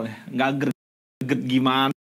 soalnya nggak greget gimana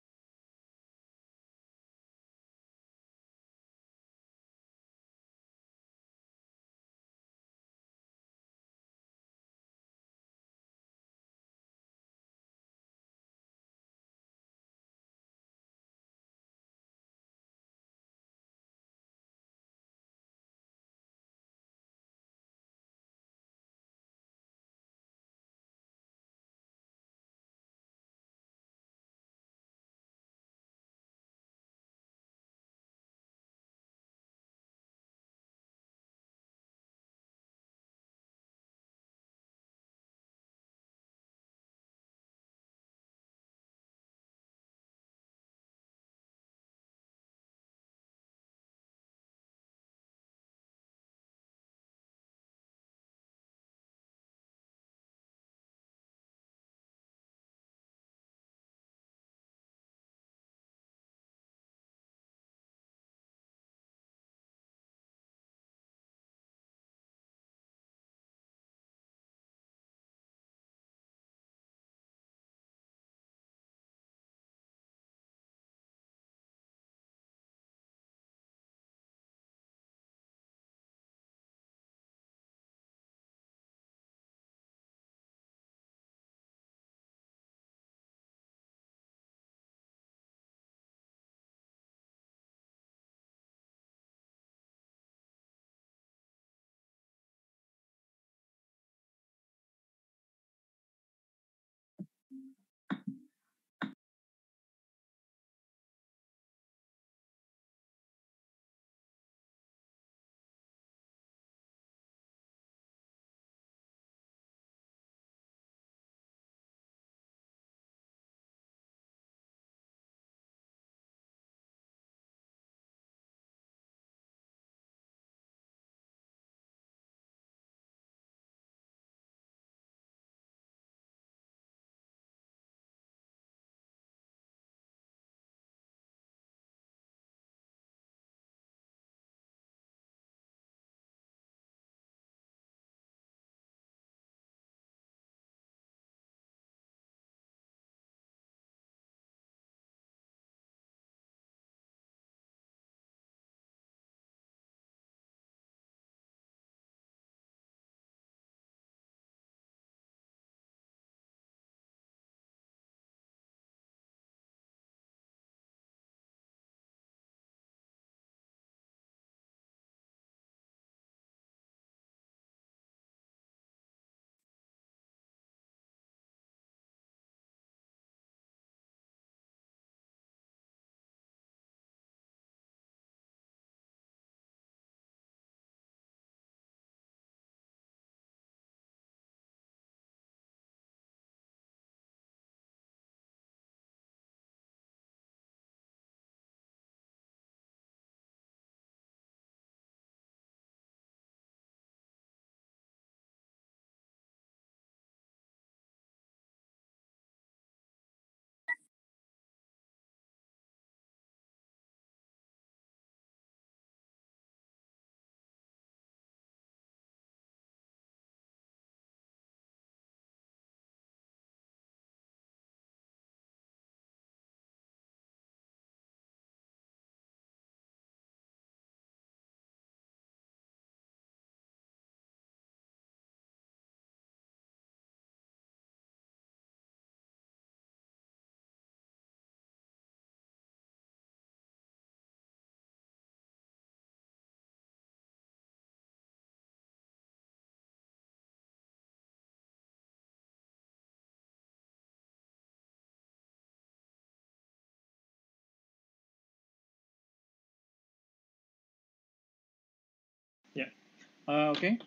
Uh, okay,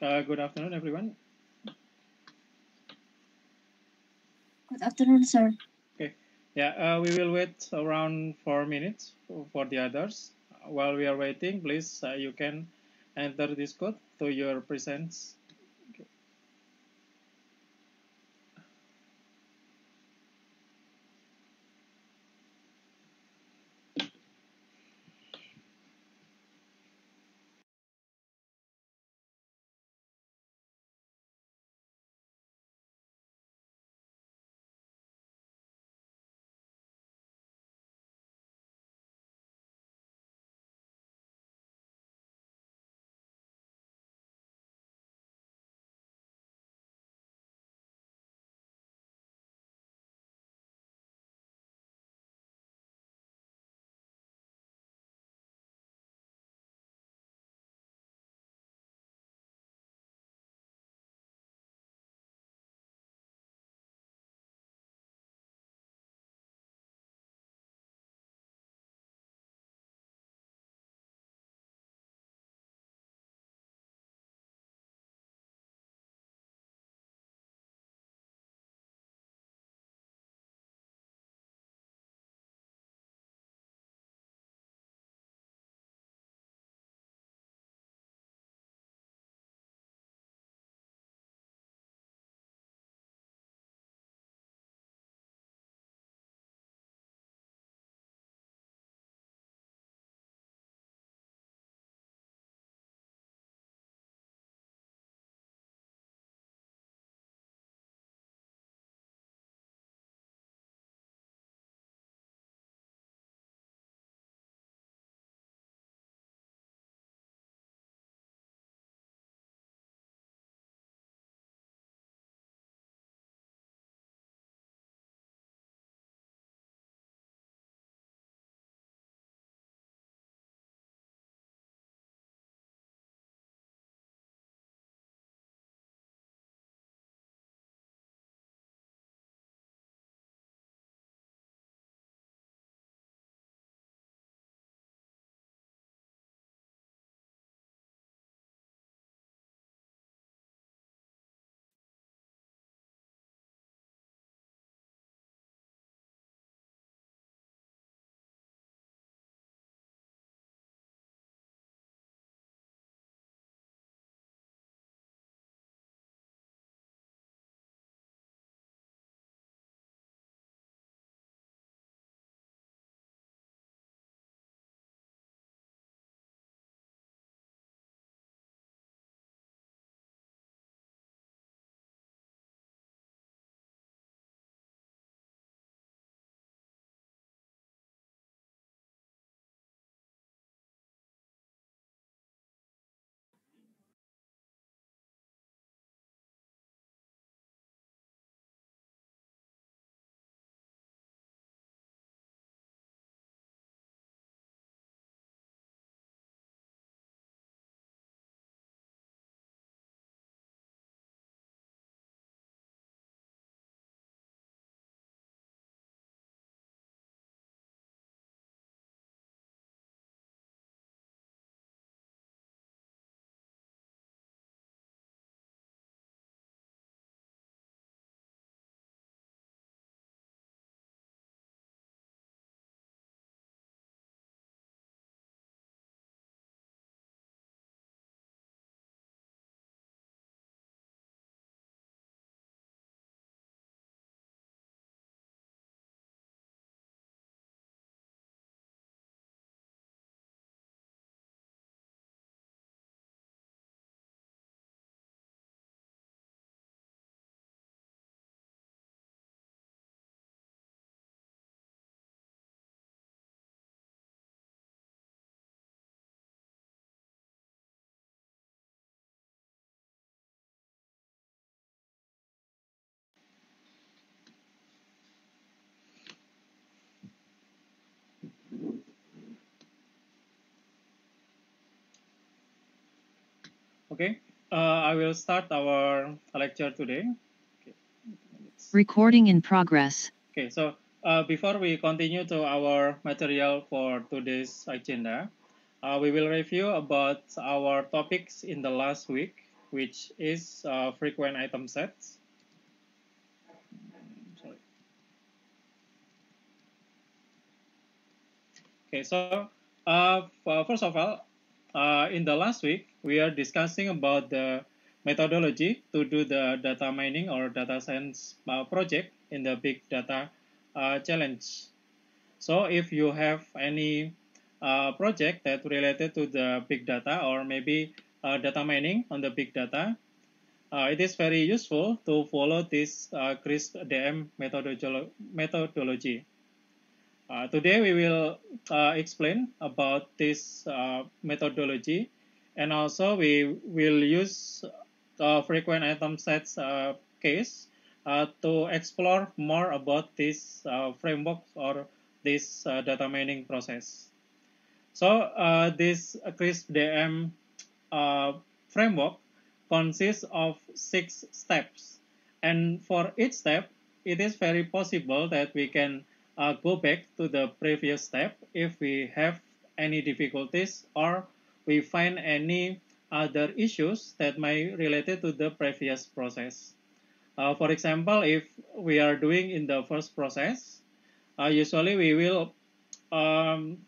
uh, good afternoon, everyone. Good afternoon, sir. Okay, yeah, uh, we will wait around four minutes for the others. While we are waiting, please, uh, you can enter this code to your presence Okay, uh, I will start our lecture today. Okay. Recording in progress. Okay, so uh, before we continue to our material for today's agenda, uh, we will review about our topics in the last week, which is uh, frequent item sets. Sorry. Okay, so uh, first of all, uh, in the last week, we are discussing about the methodology to do the data mining or data science uh, project in the big data uh, challenge. So if you have any uh, project that related to the big data or maybe uh, data mining on the big data, uh, it is very useful to follow this uh, CRISP-DM methodology. Uh, today we will uh, explain about this uh, methodology and also we will use uh, frequent item sets uh, case uh, to explore more about this framework or this data mining process. So this CRISP-DM framework consists of six steps and for each step it is very possible that we can uh, go back to the previous step if we have any difficulties or we find any other issues that may related to the previous process. Uh, for example, if we are doing in the first process, uh, usually we will um,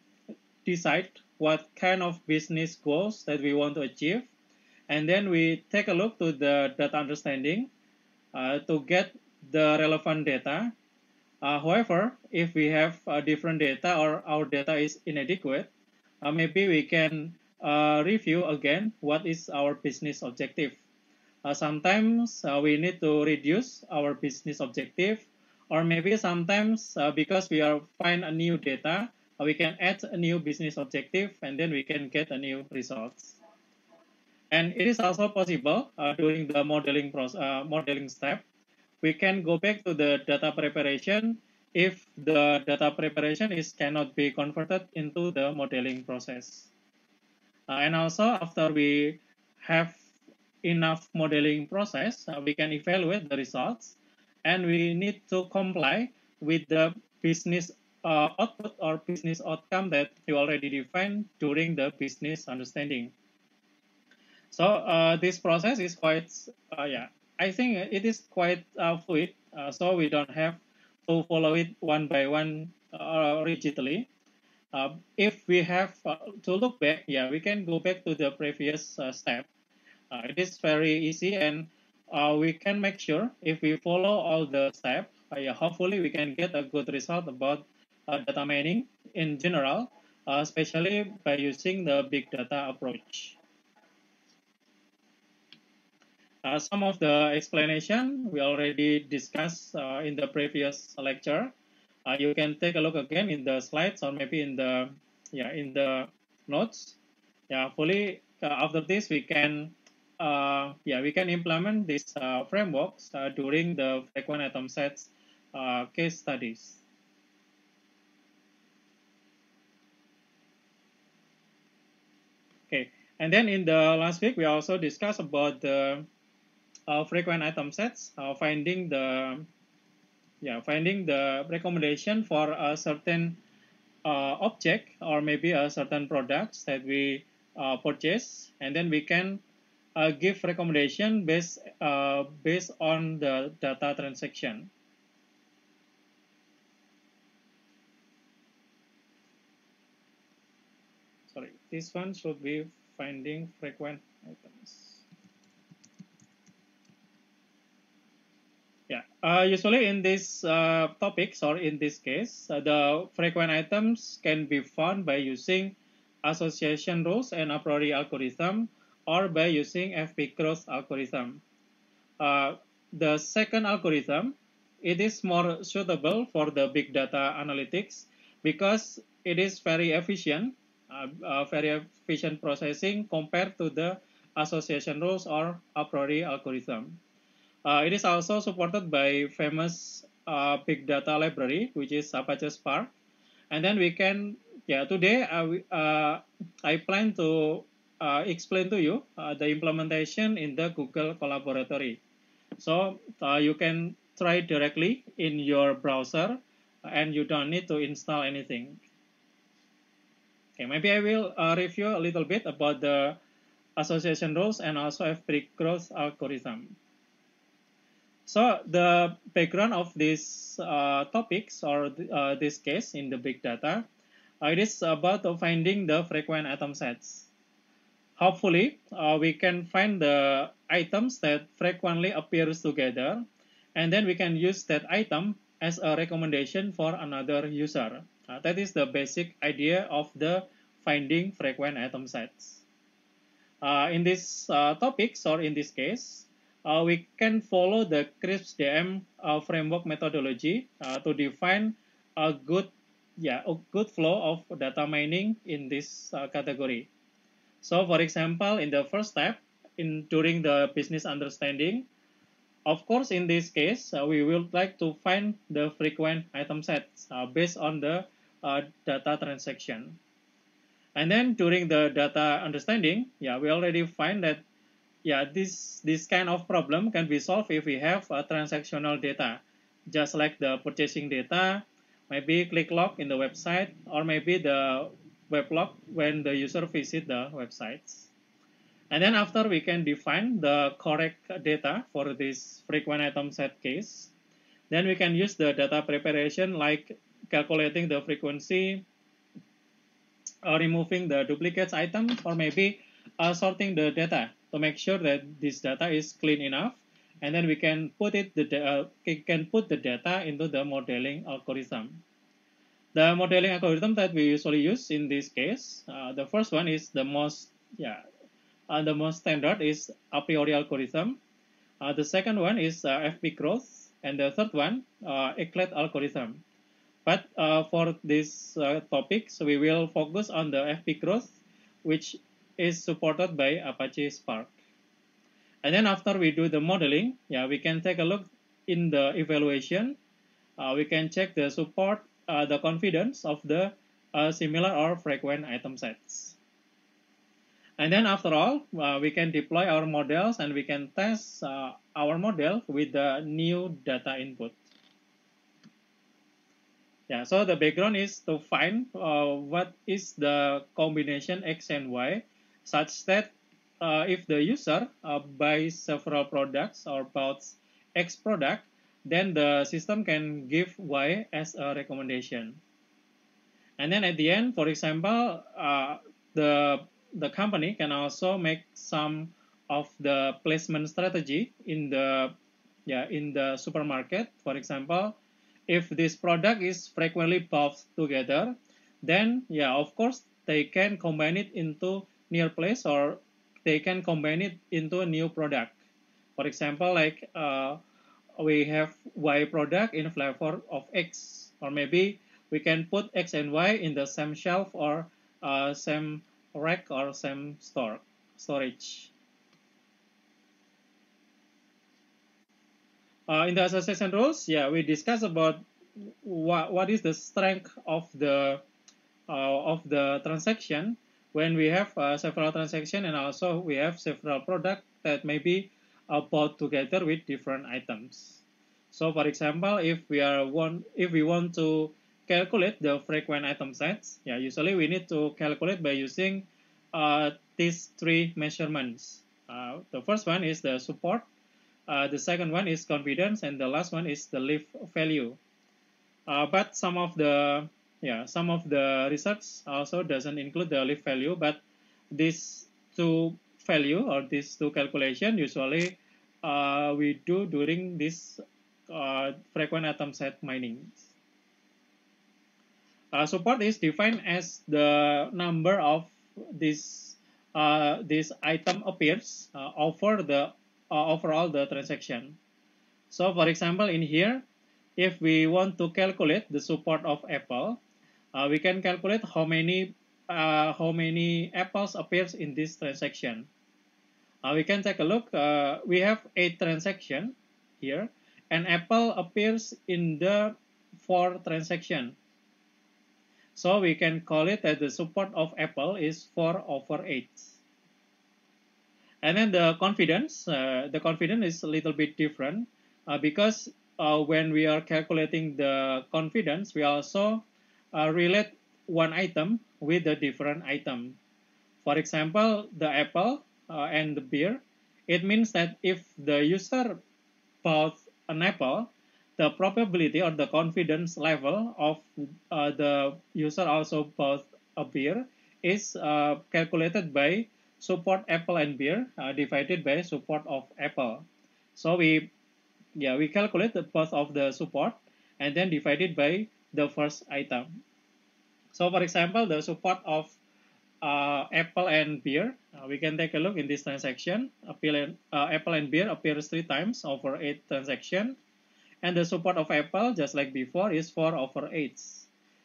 decide what kind of business goals that we want to achieve. And then we take a look to the data understanding uh, to get the relevant data uh, however, if we have uh, different data or our data is inadequate, uh, maybe we can uh, review again what is our business objective. Uh, sometimes uh, we need to reduce our business objective or maybe sometimes because we are find a new data, we can add a new business objective and then we can get a new results. And it is also possible during the modeling, process, modeling step we can go back to the data preparation if the data preparation is cannot be converted into the modeling process. Uh, and also after we have enough modeling process, uh, we can evaluate the results and we need to comply with the business uh, output or business outcome that you already defined during the business understanding. So uh, this process is quite, uh, yeah, I think it is quite uh, fluid, uh, so we don't have to follow it one by one uh, rigidly. Uh, if we have uh, to look back, yeah, we can go back to the previous uh, step. it is very easy and we can make sure if we follow all the steps, yeah, hopefully we can get a good result about data mining in general, especially by using the big data approach. Uh, some of the explanation we already discussed uh, in the previous lecture. Uh, you can take a look again in the slides or maybe in the yeah in the notes. Yeah, fully uh, after this we can uh, yeah we can implement this uh, frameworks during the frequent atom sets case studies. Okay, and then in the last week we also discussed about the uh, frequent item sets, uh, finding the yeah finding the recommendation for a certain uh, object or maybe a certain products that we uh, purchase, and then we can uh, give recommendation based based on the data transaction. Sorry, this one should be finding frequent items. Yeah, uh, usually in these uh, topics or in this case, uh, the frequent items can be found by using association rules and a priori algorithm or by using FP cross algorithm. Uh, the second algorithm, it is more suitable for the big data analytics because it is very efficient, uh, uh, very efficient processing compared to the association rules or a priori algorithm. Uh, it is also supported by famous uh, big data library, which is Apache Spark. And then we can, yeah, today I, uh, uh, I plan to uh, explain to you uh, the implementation in the Google Collaboratory. So uh, you can try directly in your browser uh, and you don't need to install anything. Okay, maybe I will uh, review a little bit about the association rules and also FPGrowth growth algorithm. So the background of these uh, topics or th uh, this case in the big data, uh, it is about finding the frequent atom sets. Hopefully, uh, we can find the items that frequently appears together, and then we can use that item as a recommendation for another user. Uh, that is the basic idea of the finding frequent atom sets. Uh, in this topics or in this case, uh, we can follow the CRISP DM uh, framework methodology uh, to define a good yeah a good flow of data mining in this uh, category. So for example, in the first step, in during the business understanding, of course in this case uh, we will like to find the frequent item sets uh, based on the uh, data transaction. And then during the data understanding, yeah, we already find that yeah, this, this kind of problem can be solved if we have a transactional data, just like the purchasing data, maybe click log in the website, or maybe the web log when the user visit the websites. And then after we can define the correct data for this frequent item set case. Then we can use the data preparation like calculating the frequency, or removing the duplicates item, or maybe uh, sorting the data to make sure that this data is clean enough and then we can put it the uh, can put the data into the modeling algorithm. The modeling algorithm that we usually use in this case, uh, the first one is the most yeah, uh, the most standard is a priori algorithm. Uh, the second one is uh, FP growth, and the third one uh, Eclat algorithm. But uh, for this uh, topic, so we will focus on the FP growth, which is supported by Apache Spark. And then after we do the modeling, yeah, we can take a look in the evaluation. Uh, we can check the support, uh, the confidence of the uh, similar or frequent item sets. And then after all, uh, we can deploy our models and we can test uh, our model with the new data input. Yeah, so the background is to find uh, what is the combination X and Y such that uh, if the user uh, buys several products or bouts X product, then the system can give Y as a recommendation. And then at the end, for example, uh, the, the company can also make some of the placement strategy in the yeah in the supermarket. For example, if this product is frequently bought together, then yeah, of course, they can combine it into near place or they can combine it into a new product. For example, like uh, we have Y product in flavor of X, or maybe we can put X and Y in the same shelf or uh, same rack or same store storage. Uh, in the association rules, yeah, we discussed about what what is the strength of the uh, of the transaction when we have uh, several transactions and also we have several products that may be uh, bought together with different items. So for example, if we are want if we want to calculate the frequent item sets, yeah, usually we need to calculate by using uh, these three measurements. Uh, the first one is the support, uh, the second one is confidence, and the last one is the leaf value. Uh, but some of the yeah some of the research also doesn't include the leaf value but these two value or these two calculation usually uh, we do during this uh, frequent atom set mining uh, support is defined as the number of this uh, this item appears uh, over the uh, overall the transaction so for example in here if we want to calculate the support of apple uh, we can calculate how many uh, how many apples appears in this transaction. Uh, we can take a look. Uh, we have eight transaction here. and apple appears in the four transaction. So we can call it that the support of apple is 4 over 8. And then the confidence, uh, the confidence is a little bit different uh, because uh, when we are calculating the confidence, we also uh, relate one item with a different item. For example, the apple uh, and the beer, it means that if the user bought an apple, the probability or the confidence level of uh, the user also bought a beer is uh, calculated by support apple and beer uh, divided by support of apple. So we, yeah, we calculate the both of the support and then divided by the first item. So for example, the support of uh, apple and beer, uh, we can take a look in this transaction. Apple and, uh, apple and beer appears three times over eight transaction. And the support of apple, just like before, is 4 over 8.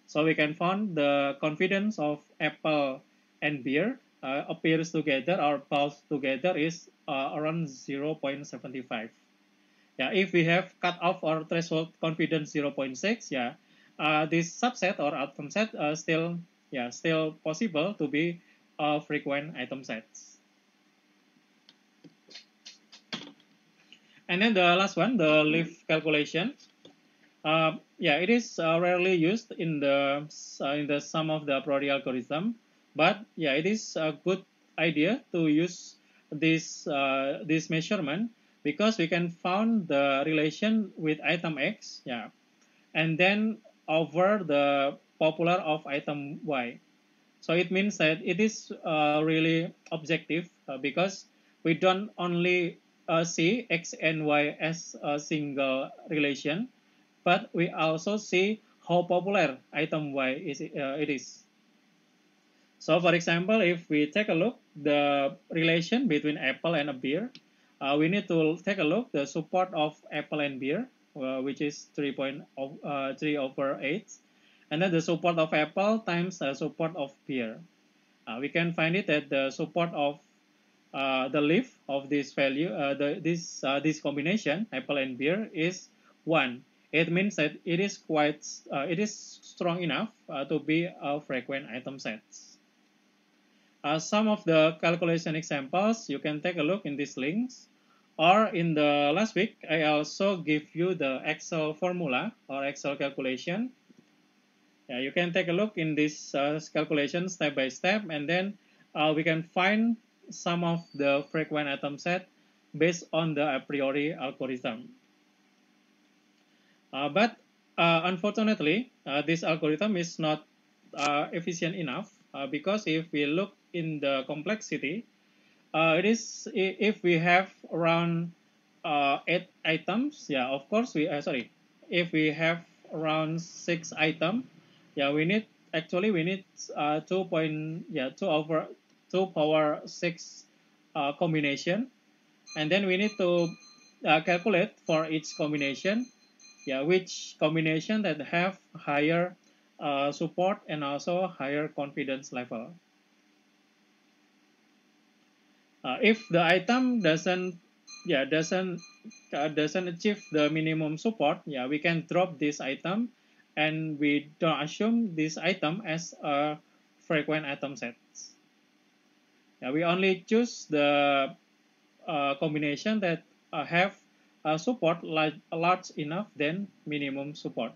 So we can find the confidence of apple and beer uh, appears together or both together is uh, around 0 0.75. Yeah, if we have cut off our threshold confidence 0 0.6, yeah, uh, this subset or outcome set uh, still yeah still possible to be uh, frequent item sets. And then the last one, the leaf calculation. Uh, yeah, it is uh, rarely used in the uh, in the sum of the priori algorithm, but yeah, it is a good idea to use this uh, this measurement because we can found the relation with item X. Yeah, and then over the popular of item Y. So it means that it is uh, really objective uh, because we don't only uh, see X and Y as a single relation, but we also see how popular item Y is, uh, it is. So for example, if we take a look the relation between apple and a beer, uh, we need to take a look the support of apple and beer uh, which is 3, point of, uh, 3 over 8. And then the support of apple times the uh, support of pear. Uh, we can find it that the support of uh, the leaf of this value, uh, the, this, this combination, apple and pear, is 1. It means that it is quite, it is strong enough to be a frequent item set. some of the calculation examples, you can take a look in these links. Or in the last week, I also give you the Excel formula or Excel calculation. Yeah, you can take a look in this uh, calculation step by step, and then uh, we can find some of the frequent atom set based on the a priori algorithm. Uh, but uh, unfortunately, uh, this algorithm is not uh, efficient enough uh, because if we look in the complexity, uh, it is if we have around uh, eight items yeah of course we uh, sorry if we have around six item yeah we need actually we need uh, 2 point yeah 2 over 2 power 6 uh, combination and then we need to uh, calculate for each combination yeah which combination that have higher uh, support and also higher confidence level Uh, if the item doesn't, yeah, doesn't uh, doesn't achieve the minimum support, yeah, we can drop this item, and we don't assume this item as a frequent item set. Yeah, we only choose the uh, combination that uh, have a support large, large enough than minimum support.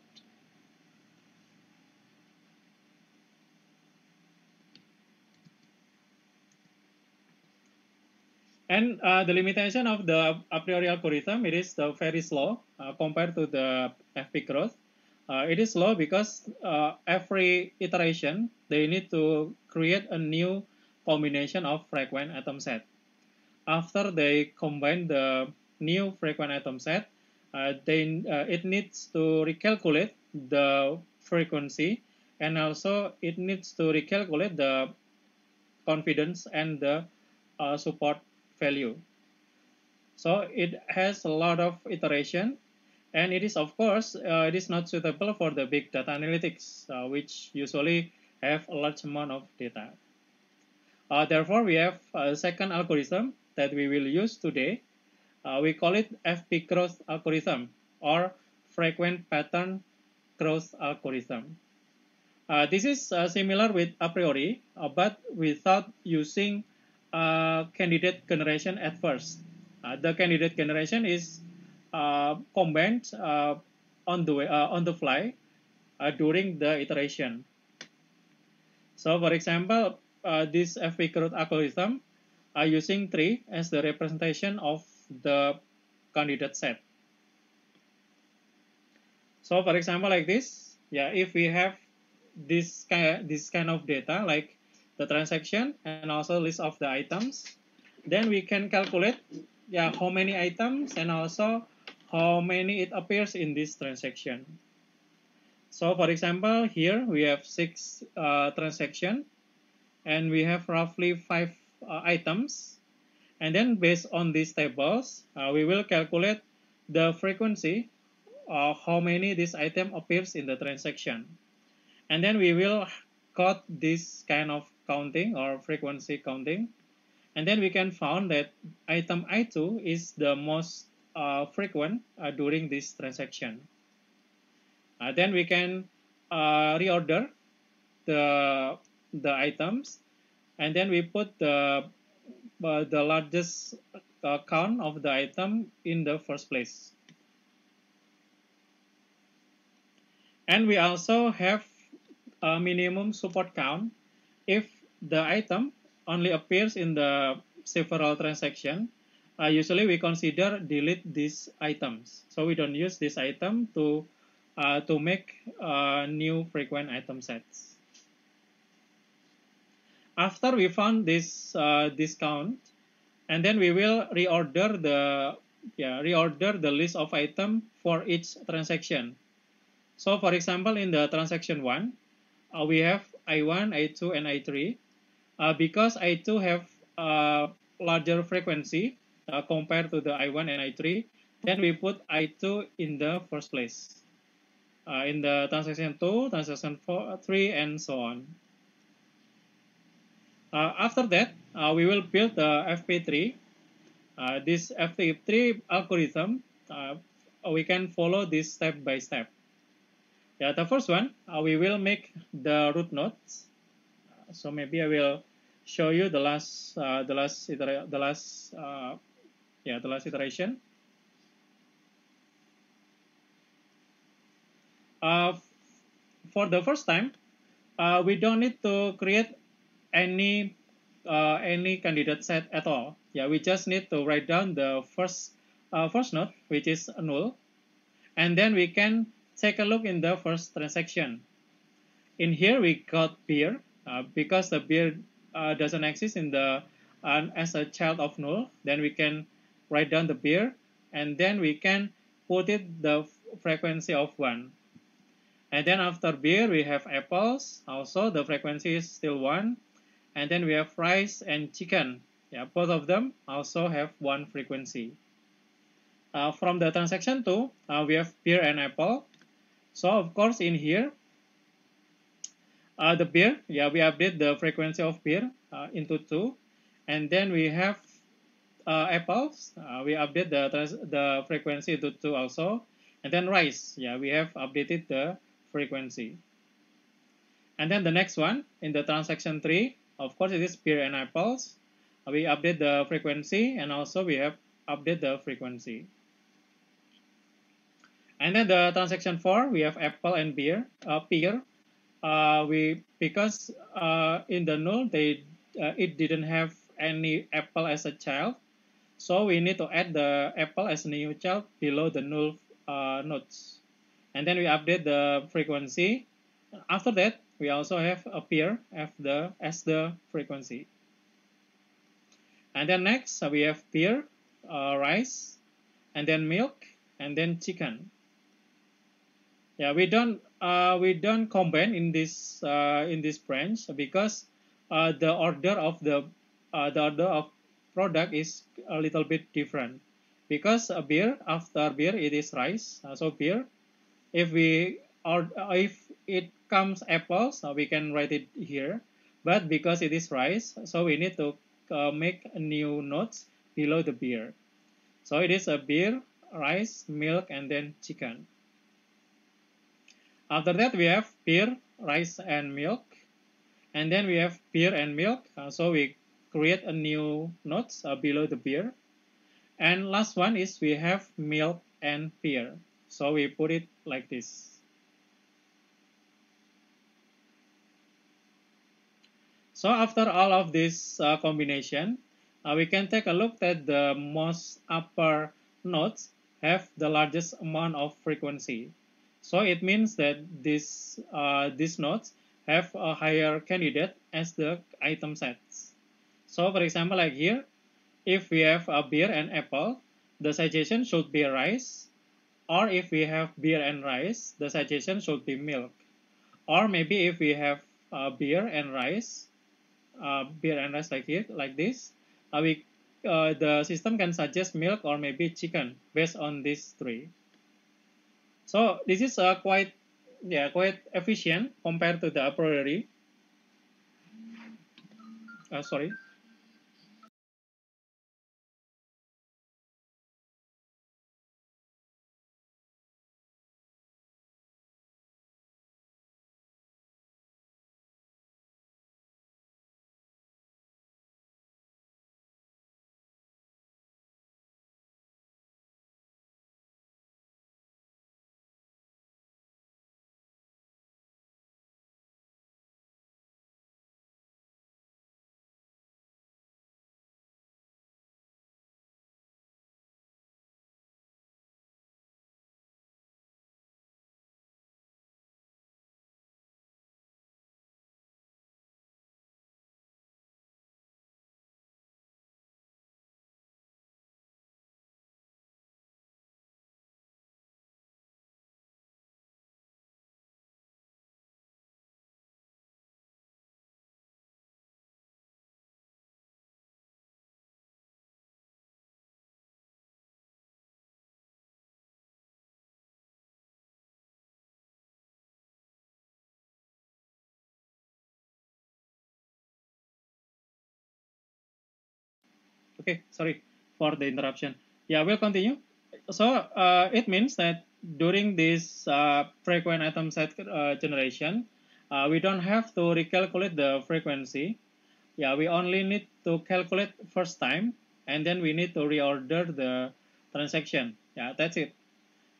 And uh, the limitation of the a priori algorithm, it is uh, very slow uh, compared to the FP growth. Uh, it is slow because uh, every iteration, they need to create a new combination of frequent atom set. After they combine the new frequent atom set, uh, then it needs to recalculate the frequency and also it needs to recalculate the confidence and the uh, support value so it has a lot of iteration and it is of course uh, it is not suitable for the big data analytics uh, which usually have a large amount of data uh, therefore we have a second algorithm that we will use today uh, we call it fp growth algorithm or frequent pattern growth algorithm uh, this is uh, similar with a priori but without using uh, candidate generation at first. Uh, the candidate generation is uh, combined uh, on the way, uh, on the fly uh, during the iteration. So, for example, uh, this FP growth algorithm are using tree as the representation of the candidate set. So, for example, like this, yeah, if we have this kind, this kind of data, like the transaction and also list of the items. Then we can calculate yeah, how many items and also how many it appears in this transaction. So for example, here we have six uh, transaction and we have roughly five uh, items. And then based on these tables, uh, we will calculate the frequency of how many this item appears in the transaction. And then we will cut this kind of counting or frequency counting. And then we can find that item I2 is the most uh, frequent uh, during this transaction. Uh, then we can uh, reorder the, the items and then we put the, uh, the largest count of the item in the first place. And we also have a minimum support count if the item only appears in the several transaction, uh, usually we consider delete these items. So we don't use this item to uh, to make uh, new frequent item sets. After we found this uh, discount, and then we will reorder the yeah reorder the list of item for each transaction. So for example, in the transaction one, uh, we have I1, I2, and I3 uh, because I2 have uh, larger frequency uh, compared to the I1 and I3, then we put I2 in the first place. Uh, in the transaction 2, transaction four, uh, 3, and so on. Uh, after that, uh, we will build the FP3. Uh, this FP3 algorithm, uh, we can follow this step by step. Yeah, the first one, uh, we will make the root nodes. Uh, so maybe I will show you the last, uh, the last, the last, uh, yeah, the last iteration. Uh, for the first time, uh, we don't need to create any any candidate set at all. Yeah, we just need to write down the first first node, which is null, and then we can take a look in the first transaction. In here, we got beer uh, because the beer uh, doesn't exist in the uh, as a child of null. Then we can write down the beer and then we can put it the frequency of one. And then after beer, we have apples. Also, the frequency is still one. And then we have rice and chicken. Yeah, both of them also have one frequency. Uh, from the transaction 2, uh, we have beer and apple. So of course in here, uh, the beer yeah, we update the frequency of beer uh, into 2. And then we have uh, apples, uh, we update the, the frequency to 2 also. And then rice, yeah, we have updated the frequency. And then the next one, in the transaction three of course it is beer and apples. Uh, we update the frequency and also we have update the frequency. And then the transaction four, we have apple and beer, uh, pear. Uh, we because uh, in the null they uh, it didn't have any apple as a child, so we need to add the apple as a new child below the null uh, nodes, and then we update the frequency. After that, we also have a pear, as the as the frequency. And then next we have pear, uh, rice, and then milk, and then chicken yeah we don't uh, we don't combine in this uh, in this branch because uh, the order of the uh, the order of product is a little bit different because a beer after beer it is rice uh, so beer if we or uh, if it comes apples we can write it here but because it is rice so we need to make new notes below the beer so it is a beer rice milk and then chicken after that, we have beer, rice, and milk. And then we have beer and milk. Uh, so we create a new node uh, below the beer. And last one is we have milk and beer. So we put it like this. So after all of this uh, combination, uh, we can take a look at the most upper nodes have the largest amount of frequency. So it means that this, uh, these nodes have a higher candidate as the item sets. So for example, like here, if we have a beer and apple, the suggestion should be rice. Or if we have beer and rice, the suggestion should be milk. Or maybe if we have uh, beer and rice, uh, beer and rice like here, like this, uh, we, uh, the system can suggest milk or maybe chicken based on these three. So this is uh, quite yeah quite efficient compared to the priori. Uh, sorry. Okay, sorry for the interruption. Yeah, we'll continue. So uh, it means that during this uh, frequent atom set uh, generation, uh, we don't have to recalculate the frequency. Yeah, we only need to calculate first time, and then we need to reorder the transaction. Yeah, that's it.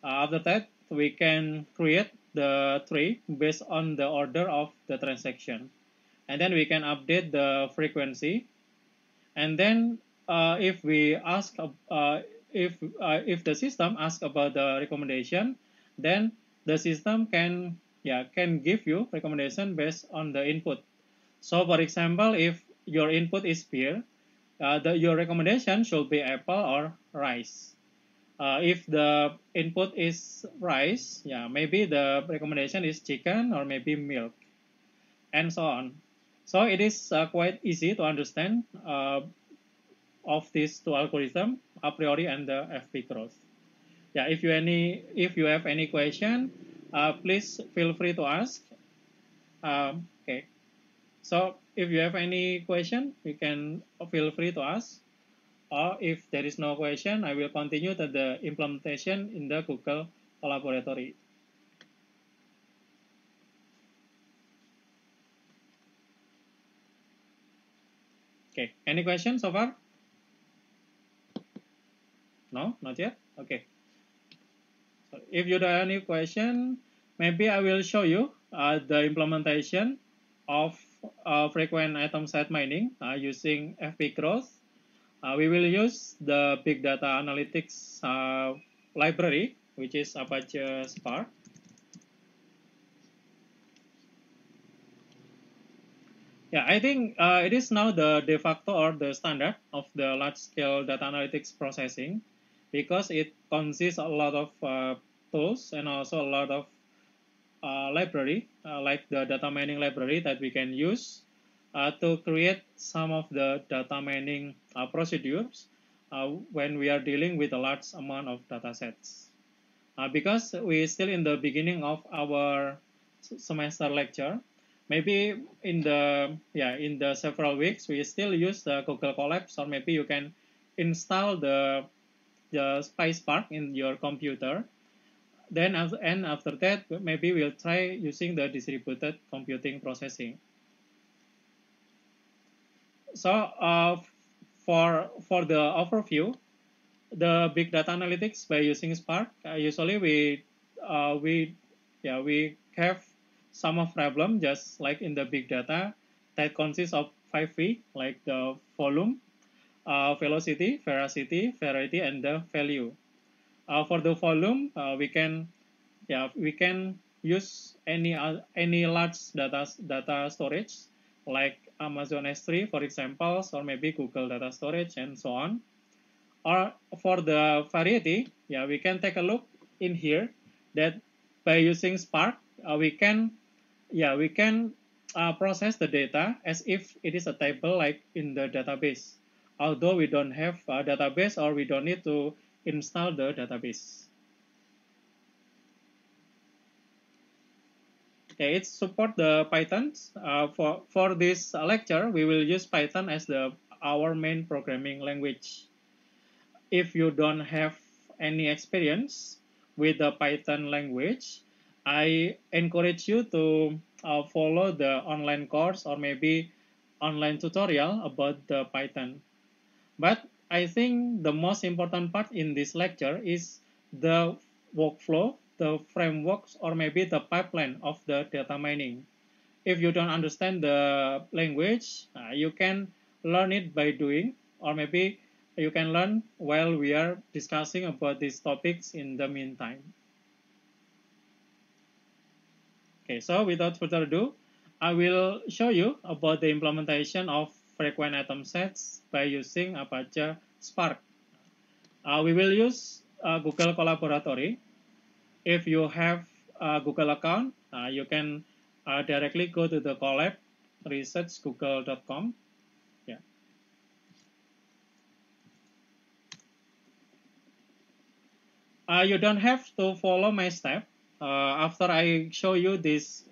Uh, after that, we can create the tree based on the order of the transaction. And then we can update the frequency. And then uh, if we ask uh, if uh, if the system asks about the recommendation, then the system can yeah can give you recommendation based on the input. So for example, if your input is beer, uh, the, your recommendation should be apple or rice. Uh, if the input is rice, yeah, maybe the recommendation is chicken or maybe milk, and so on. So it is uh, quite easy to understand uh, of these two algorithm, a priori and the FP cross. Yeah, if you any if you have any question, uh, please feel free to ask. Um, okay, so if you have any question, you can feel free to ask. Or if there is no question, I will continue to the implementation in the Google Collaboratory. Okay, any questions so far? No, not yet? Okay. if you have any question, maybe I will show you uh, the implementation of uh, frequent item set mining uh, using FP Cross. Uh, we will use the big data analytics uh, library, which is Apache Spark. Yeah, I think uh, it is now the de facto or the standard of the large-scale data analytics processing. because it consists a lot of uh, tools and also a lot of uh, library uh, like the data mining library that we can use uh, to create some of the data mining uh, procedures when we are dealing with a large amount of data sets. because we're still in the beginning of our semester lecture, maybe in the yeah in the several weeks we still use the google collabs or maybe you can install the the Spark in your computer. Then and after that, maybe we'll try using the distributed computing processing. So uh, for for the overview, the big data analytics by using Spark, uh, usually we uh, we yeah we have some of problem just like in the big data that consists of five V like the volume, uh, velocity, veracity, variety, and the value. Uh, for the volume, uh, we can yeah we can use any uh, any large data data storage like Amazon S3 for example, or maybe Google Data Storage and so on. Or for the variety, yeah we can take a look in here that by using Spark uh, we can yeah we can uh, process the data as if it is a table like in the database although we don't have a database or we don't need to install the database. Okay, it support the Python. Uh, for, for this lecture, we will use Python as the our main programming language. If you don't have any experience with the Python language, I encourage you to uh, follow the online course or maybe online tutorial about the Python. But I think the most important part in this lecture is the workflow, the frameworks, or maybe the pipeline of the data mining. If you don't understand the language, uh, you can learn it by doing, or maybe you can learn while we are discussing about these topics in the meantime. Okay, so without further ado, I will show you about the implementation of frequent atom sets by using Apache Spark. Uh, we will use uh, Google Collaboratory. If you have a Google account, uh, you can uh, directly go to the collab researchgoogle.com. Yeah. Uh, you don't have to follow my step. Uh, after I show you this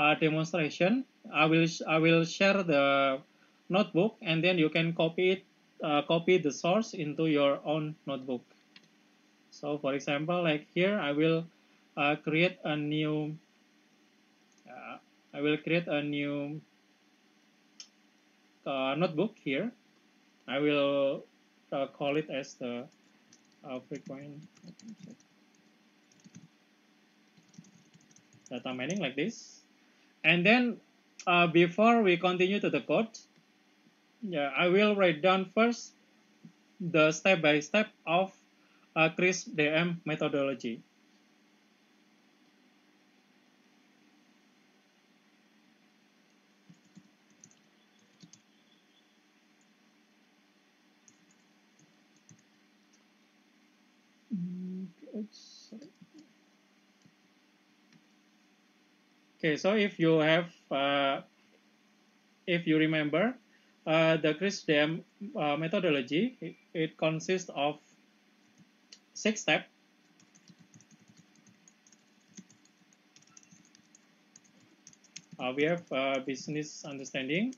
uh, demonstration, I will I will share the notebook and then you can copy it uh, copy the source into your own notebook so for example like here I will uh, create a new uh, I will create a new uh, notebook here I will uh, call it as the uh, frequent data mining like this and then before we continue to the code yeah, I will write down first the step-by-step of uh, Chris DM methodology. Okay, so if you have, uh, if you remember, uh, the CRISDAM uh, methodology, it, it, consists of six steps. Uh, we have uh, business understanding.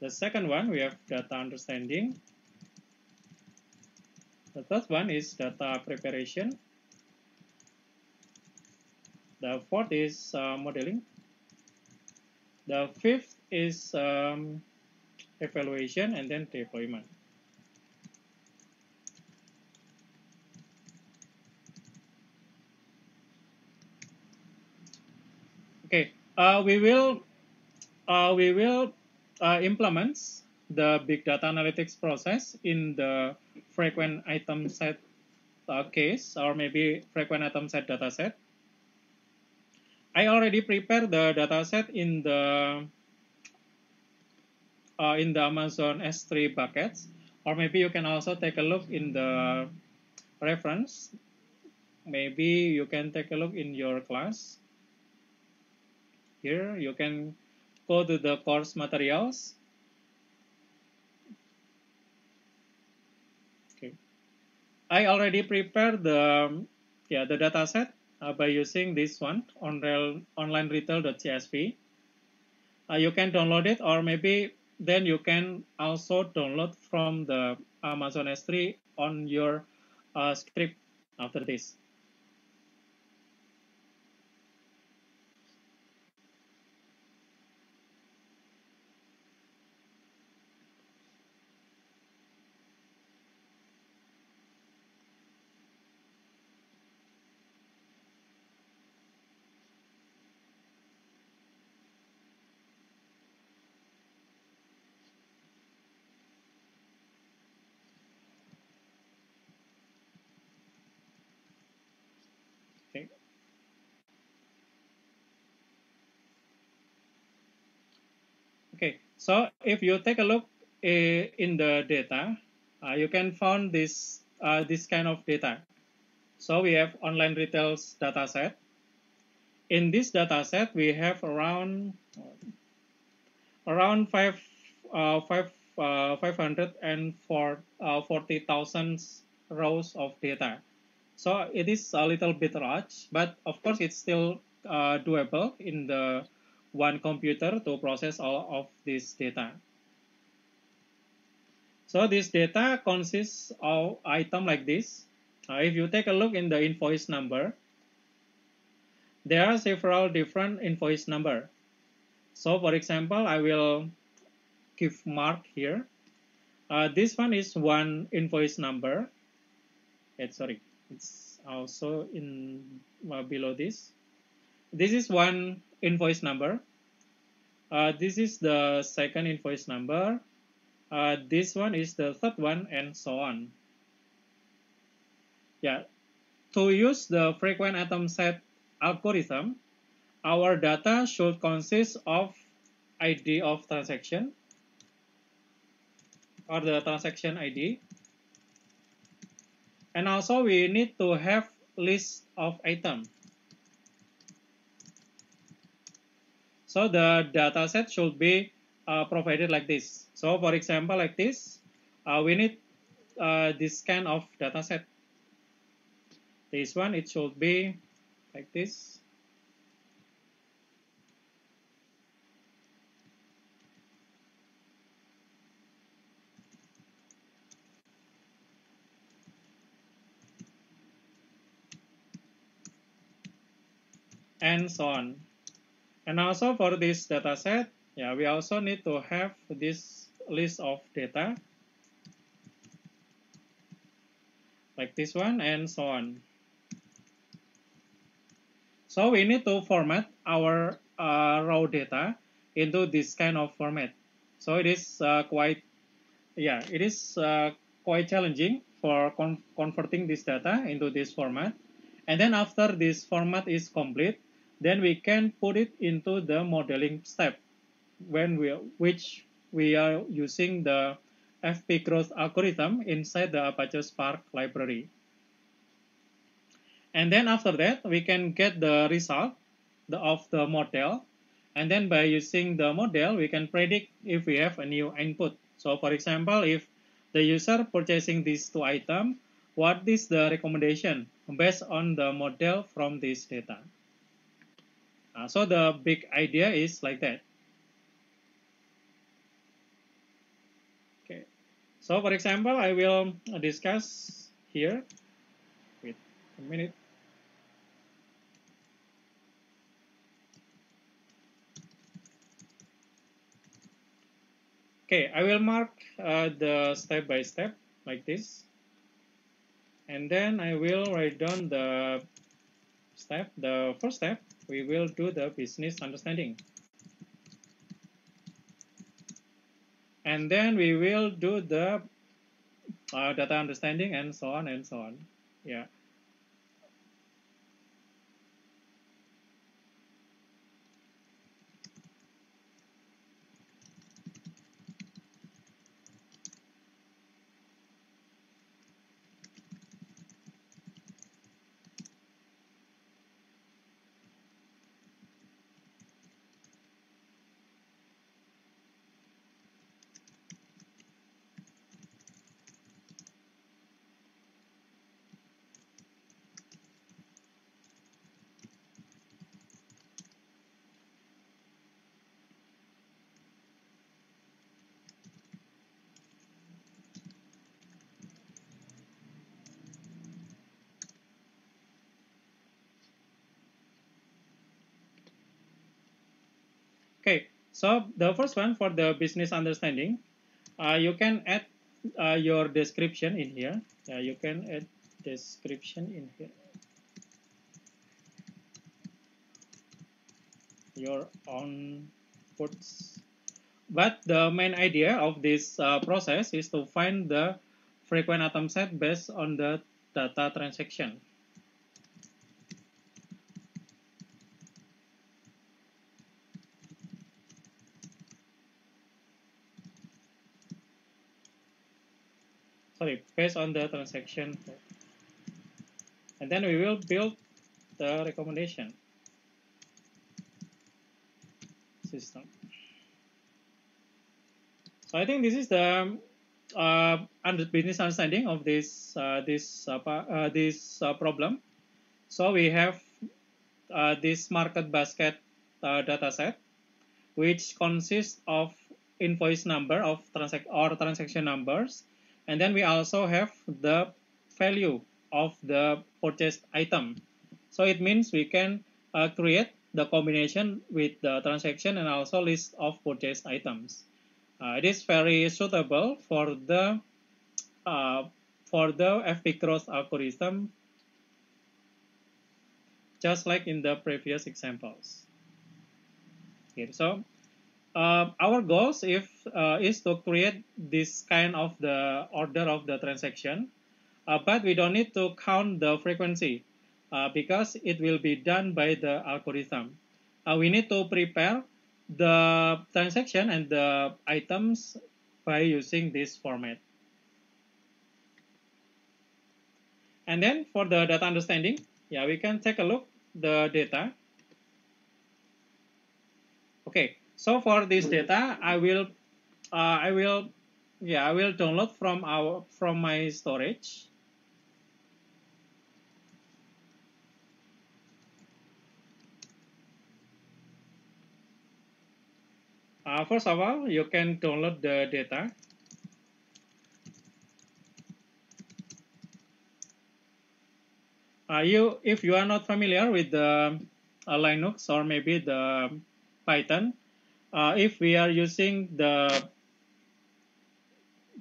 The second one, we have data understanding. The third one is data preparation. The fourth is uh, modeling. The fifth is um, evaluation and then deployment. Okay, uh, we will uh, we will uh, implement the big data analytics process in the frequent item set uh, case or maybe frequent item set dataset. I already prepare the dataset in the uh, in the Amazon S3 buckets, or maybe you can also take a look in the reference. Maybe you can take a look in your class. Here you can go to the course materials. Okay. I already prepared the yeah the dataset uh, by using this one on online Uh, you can download it or maybe then you can also download from the Amazon S3 on your uh, script after this. So if you take a look eh, in the data, uh, you can find this, uh, this kind of data. So we have online retails data set. In this data set, we have around around five, uh, five, uh, 540,000 uh, rows of data. So it is a little bit large, but of course it's still uh, doable in the one computer to process all of this data. So this data consists of item like this. Uh, if you take a look in the invoice number, there are several different invoice number. So for example, I will give mark here. Uh, this one is one invoice number. It's, sorry, it's also in uh, below this. This is one invoice number. Uh, this is the second invoice number. Uh, this one is the third one and so on. Yeah, to use the frequent atom set algorithm, our data should consist of ID of transaction or the transaction ID. And also we need to have list of item. So the data set should be uh, provided like this. So for example, like this, uh, we need uh, this kind of data set. This one, it should be like this. and so on and also for this data set, yeah, we also need to have this list of data like this one and so on. So we need to format our uh, raw data into this kind of format. So it is uh, quite, yeah, it is uh, quite challenging for con converting this data into this format. And then after this format is complete, then we can put it into the modeling step when we which we are using the FP growth algorithm inside the Apache Spark library. And then after that, we can get the result the, of the model. And then by using the model, we can predict if we have a new input. So for example, if the user purchasing these two items, what is the recommendation based on the model from this data? Uh, so the big idea is like that. Okay. So for example, I will discuss here. Wait a minute. Okay, I will mark uh, the step by step like this. And then I will write down the step, the first step we will do the business understanding. And then we will do the uh, data understanding and so on and so on. Yeah. So the first one for the business understanding, uh, you can add uh, your description in here. Yeah, you can add description in here. Your own puts. But the main idea of this uh, process is to find the frequent atom set based on the data transaction. valid based on the transaction. And then we will build the recommendation system. So I think this is the uh, business understanding of this uh, this uh, uh this uh, problem. So we have uh, this market basket dataset, which consists of invoice number of transact or transaction numbers and then we also have the value of the purchased item so it means we can uh, create the combination with the transaction and also list of purchased items uh, it is very suitable for the uh, for the FP cross algorithm just like in the previous examples Here, so uh, our goals if uh, is to create this kind of the order of the transaction, uh, but we don't need to count the frequency uh, because it will be done by the algorithm. Uh, we need to prepare the transaction and the items by using this format. And then for the data understanding, yeah, we can take a look the data. Okay, So for this data, I will, uh, I will, yeah, I will download from our from my storage. Uh, first of all, you can download the data. Uh, you, if you are not familiar with the uh, Linux or maybe the Python, uh, if we are using the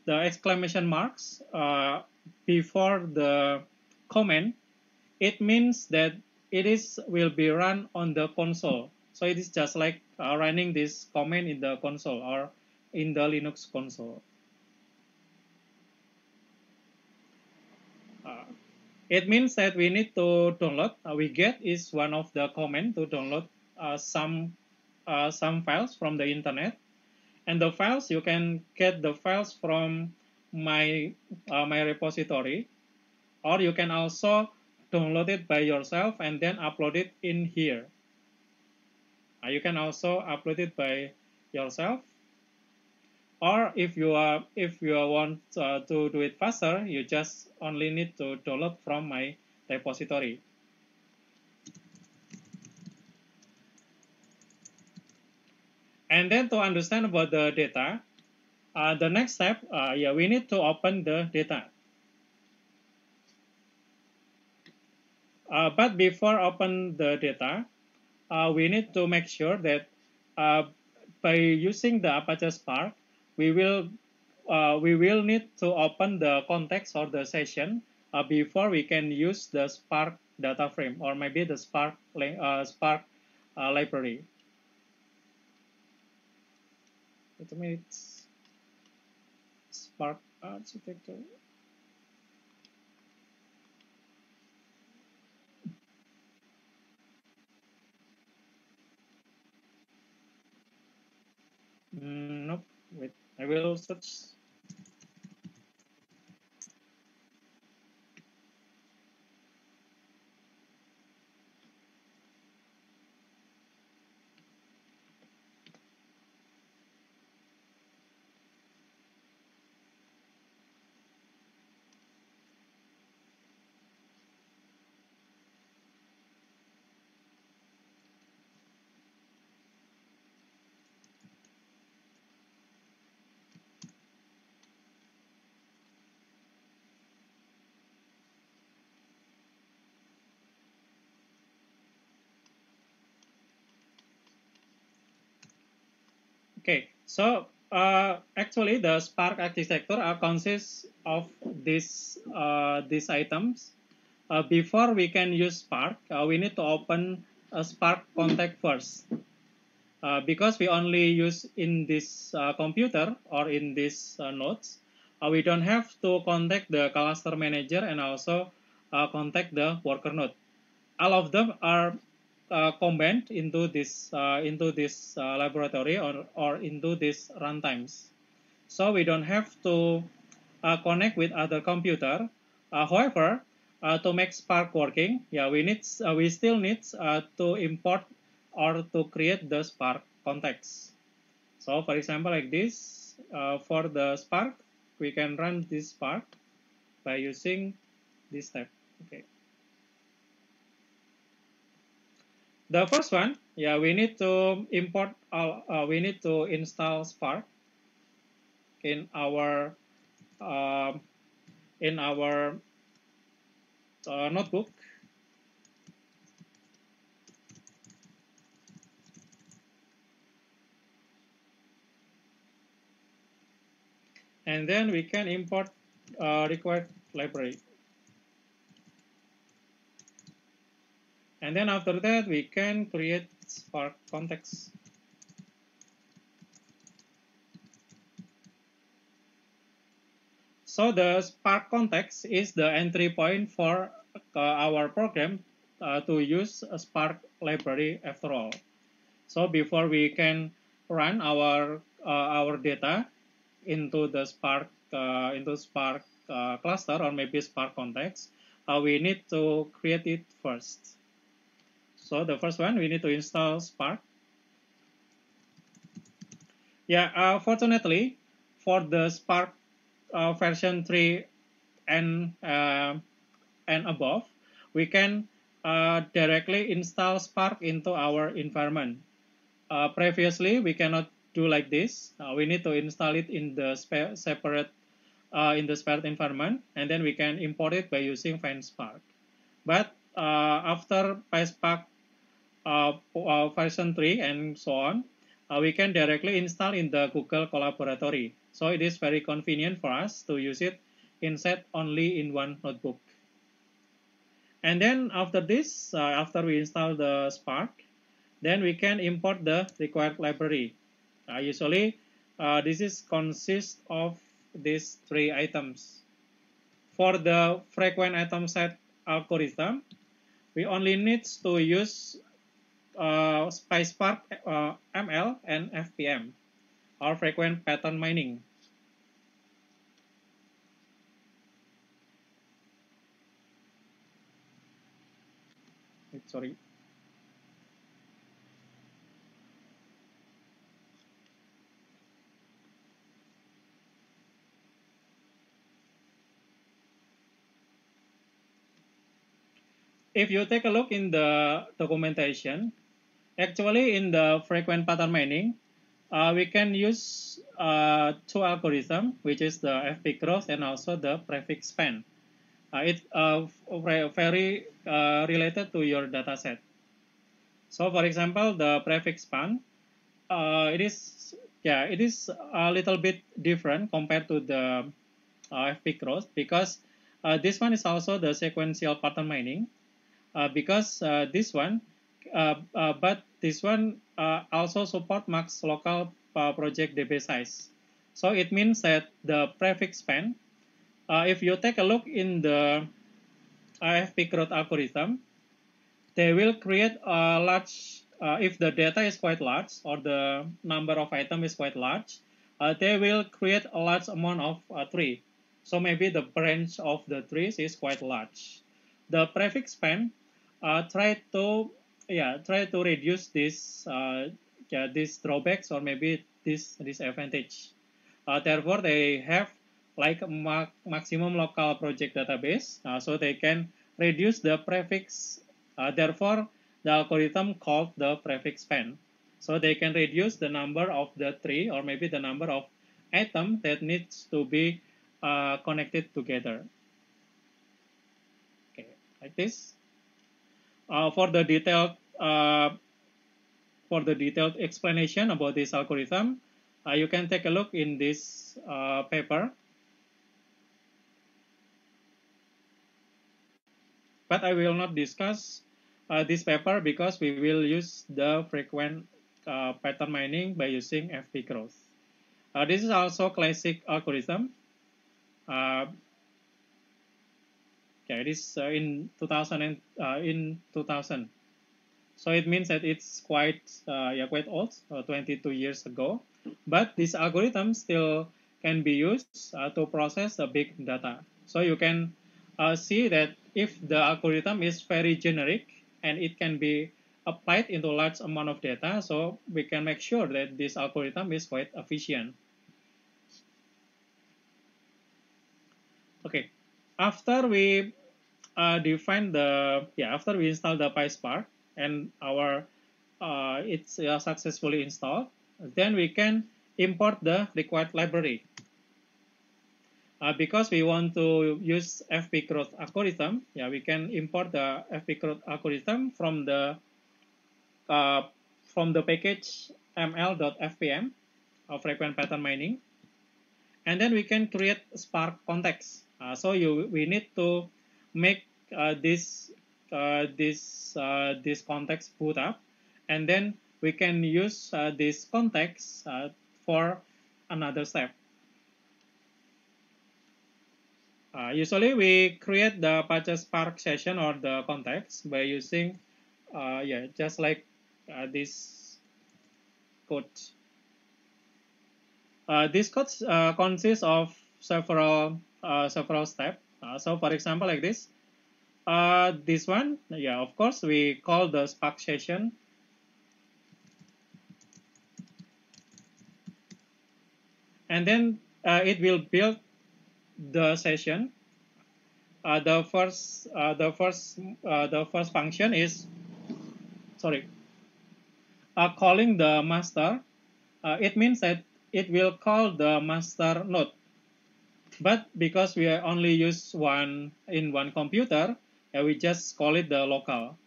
the exclamation marks uh, before the comment, it means that it is will be run on the console. So it is just like uh, running this command in the console or in the Linux console. Uh, it means that we need to download uh, we get is one of the command to download uh, some uh, some files from the internet, and the files you can get the files from my uh, my repository, or you can also download it by yourself and then upload it in here. Uh, you can also upload it by yourself, or if you are if you want uh, to do it faster, you just only need to download from my repository. And then to understand about the data, uh, the next step, uh, yeah, we need to open the data. Uh, but before open the data, uh, we need to make sure that uh, by using the Apache Spark, we will uh, we will need to open the context or the session before we can use the Spark data frame or maybe the Spark Spark library. automate Spark architecture. Mm, nope, wait, I will search Okay, so uh, actually the Spark architecture consists of these uh, these items. Uh, before we can use Spark, uh, we need to open a Spark contact first. Uh, because we only use in this uh, computer or in these nodes, we don't have to contact the cluster manager and also contact the worker node. All of them are uh, comment into this uh, into this uh, laboratory or, or into these runtimes. So we don't have to connect with other computer. however, to make Spark working, yeah, we need we still need to import or to create the Spark context. So for example, like this, uh, for the Spark, we can run this Spark by using this type. Okay. The first one, yeah, we need to import, our, uh, we need to install Spark in our, uh, in our uh, notebook. And then we can import uh, required library. And then after that, we can create Spark context. So the Spark context is the entry point for uh, our program uh, to use a Spark library after all. So before we can run our uh, our data into the Spark uh, into Spark uh, cluster or maybe Spark context, uh, we need to create it first. So the first one, we need to install Spark. Yeah, uh, fortunately, for the Spark uh, version 3 and, uh, and above, we can uh, directly install Spark into our environment. Uh, previously, we cannot do like this. Uh, we need to install it in the separate in the Spark environment, and then we can import it by using find Spark. But after PySpark Uh, uh, version 3 and so on, uh, we can directly install in the Google Collaboratory. So it is very convenient for us to use it inside only in one notebook. And then after this, uh, after we install the Spark, then we can import the required library. Uh, usually, uh, this is consists of these three items. For the frequent item set algorithm, we only need to use uh, uh, ML and FPM, or frequent pattern mining. Sorry. If you take a look in the documentation, actually in the frequent pattern mining, uh, we can use uh, two algorithms, which is the FP growth and also the prefix span. Uh, it's uh, very uh, related to your dataset. So for example, the prefix span, uh, it is yeah, it is a little bit different compared to the FP growth because this one is also the sequential pattern mining because this one uh, uh, but this one uh, also support max local project DB size. So it means that the prefix span, if you take a look in the IFP growth algorithm, they will create a large, uh, if the data is quite large or the number of item is quite large, uh, they will create a large amount of uh, tree. So maybe the branch of the trees is quite large. The prefix span uh, try to yeah try to reduce this uh, yeah, these drawbacks or maybe this disadvantage uh, therefore they have like ma maximum local project database uh, so they can reduce the prefix uh, therefore the algorithm called the prefix span so they can reduce the number of the tree or maybe the number of atom that needs to be uh, connected together okay like this Uh, for the detailed uh, for the detailed explanation about this algorithm, uh, you can take a look in this uh, paper. But I will not discuss uh, this paper because we will use the frequent uh, pattern mining by using FP growth. this is also classic algorithm. yeah it is uh, in 2000 and, uh, in 2000 so it means that it's quite uh, yeah quite old uh, 22 years ago but this algorithm still can be used uh, to process the big data so you can see that if the algorithm is very generic and it can be applied into large amount of data so we can make sure that this algorithm is quite efficient okay after we uh, define the yeah after we install the PySpark and our uh, it's uh, successfully installed, then we can import the required library. Uh, because we want to use FP growth algorithm, yeah, we can import the FP growth algorithm from the uh, from the package ml.fpm, of frequent pattern mining, and then we can create Spark context. Uh, so you we need to make uh, this uh, this uh, this context boot up, and then we can use uh, this context uh, for another step. usually we create the Apache Spark session or the context by using yeah just like this code. this code consists of several uh, several steps. Uh, so for example, like this, uh, this one, yeah, of course, we call the Spark session and then uh, it will build the session. Uh, the first, uh, the first, the first function is, sorry, calling the master. it means that it will call the master node. But because we only use one in one computer, and we just call it the local.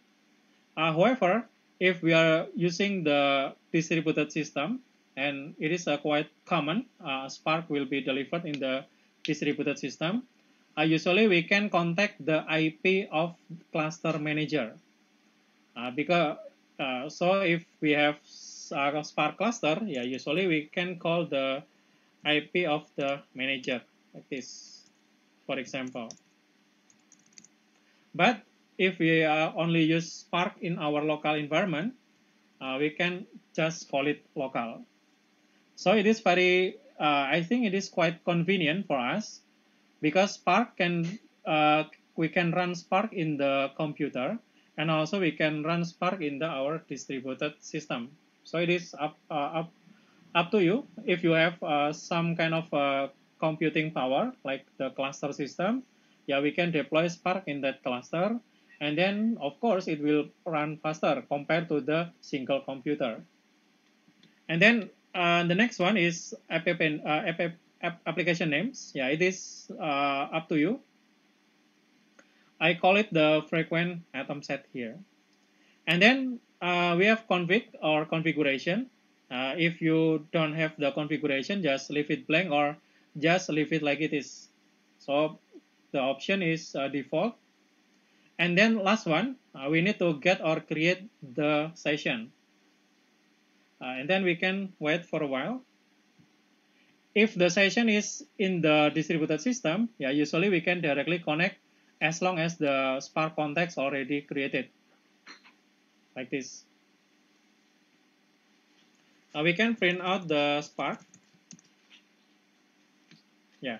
Uh, however, if we are using the distributed system, and it is uh, quite common, uh, Spark will be delivered in the distributed system. Uh, usually, we can contact the IP of cluster manager. Uh, because uh, so if we have a uh, Spark cluster, yeah, usually we can call the IP of the manager. like this for example but if we uh, only use Spark in our local environment uh, we can just call it local so it is very uh, I think it is quite convenient for us because Spark can uh, we can run Spark in the computer and also we can run Spark in the, our distributed system. So it is up, uh, up, up to you if you have uh, some kind of uh, computing power, like the cluster system, yeah, we can deploy Spark in that cluster. And then, of course, it will run faster compared to the single computer. And then uh, the next one is uh, app, app, app application names. Yeah, it is uh, up to you. I call it the frequent atom set here. And then uh, we have config or configuration. Uh, if you don't have the configuration, just leave it blank or just leave it like it is. So the option is uh, default. And then last one, uh, we need to get or create the session. Uh, and then we can wait for a while. If the session is in the distributed system, yeah, usually we can directly connect as long as the Spark context already created, like this. Now we can print out the Spark. Yeah,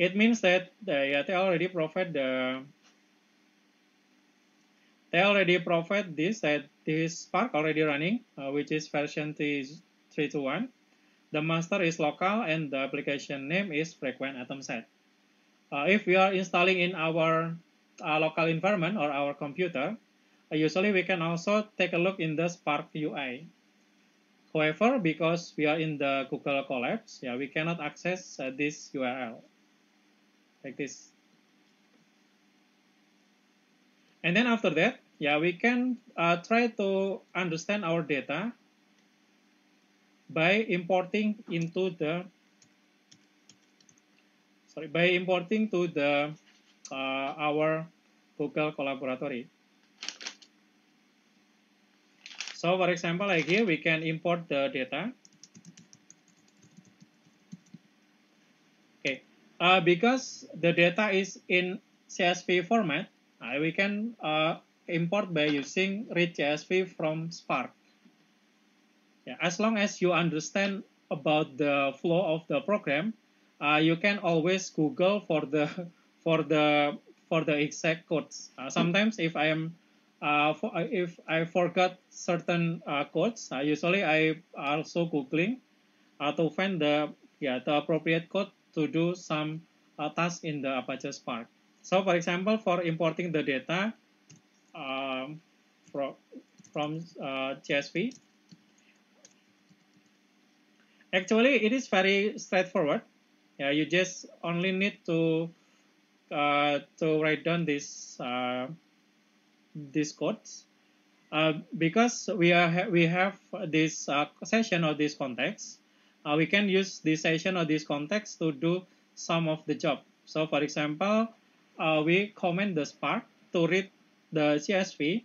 it means that they, uh, yeah, they already provide the they already provide this that uh, this Spark already running, uh, which is version 321. The master is local and the application name is frequent atom set. Uh, if we are installing in our uh, local environment or our computer, uh, usually we can also take a look in the Spark UI. However, because we are in the Google Collapse, yeah, we cannot access uh, this URL like this. And then after that, yeah, we can uh, try to understand our data by importing into the sorry by importing to the uh, our Google Collaboratory. So for example, like here, we can import the data. Okay, uh, because the data is in CSV format, uh, we can uh, import by using read CSV from Spark. Yeah, as long as you understand about the flow of the program, uh, you can always Google for the for the for the exact codes. Uh, sometimes if I am Uh, uh, if I forgot certain uh, codes, uh, usually I also googling uh, to find the yeah the appropriate code to do some uh, task in the Apache Spark. So for example, for importing the data um, from from uh, CSV, actually it is very straightforward. Yeah, you just only need to uh, to write down this. Uh, these codes uh, because we are we have this uh, session or this context uh, we can use this session or this context to do some of the job so for example we comment the spark to read the csv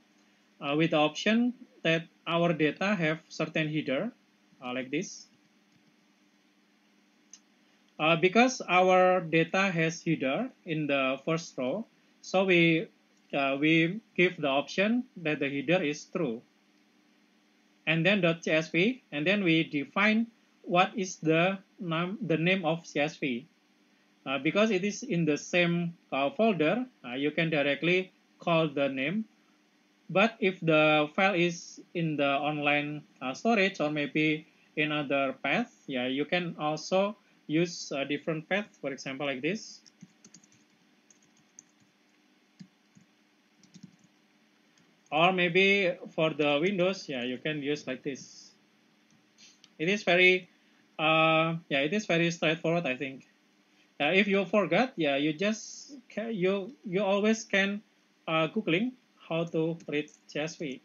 with the option that our data have certain header uh, like this uh, because our data has header in the first row so we uh, we give the option that the header is true. And then .csv, and then we define what is the, num the name of CSV. Uh, because it is in the same uh, folder, uh, you can directly call the name. But if the file is in the online uh, storage or maybe in other path, yeah, you can also use a different path, for example, like this. or maybe for the Windows, yeah, you can use like this. It is very, uh, yeah, it is very straightforward, I think. Uh, if you forgot, yeah, you just can, you you always can uh, googling how to read CSV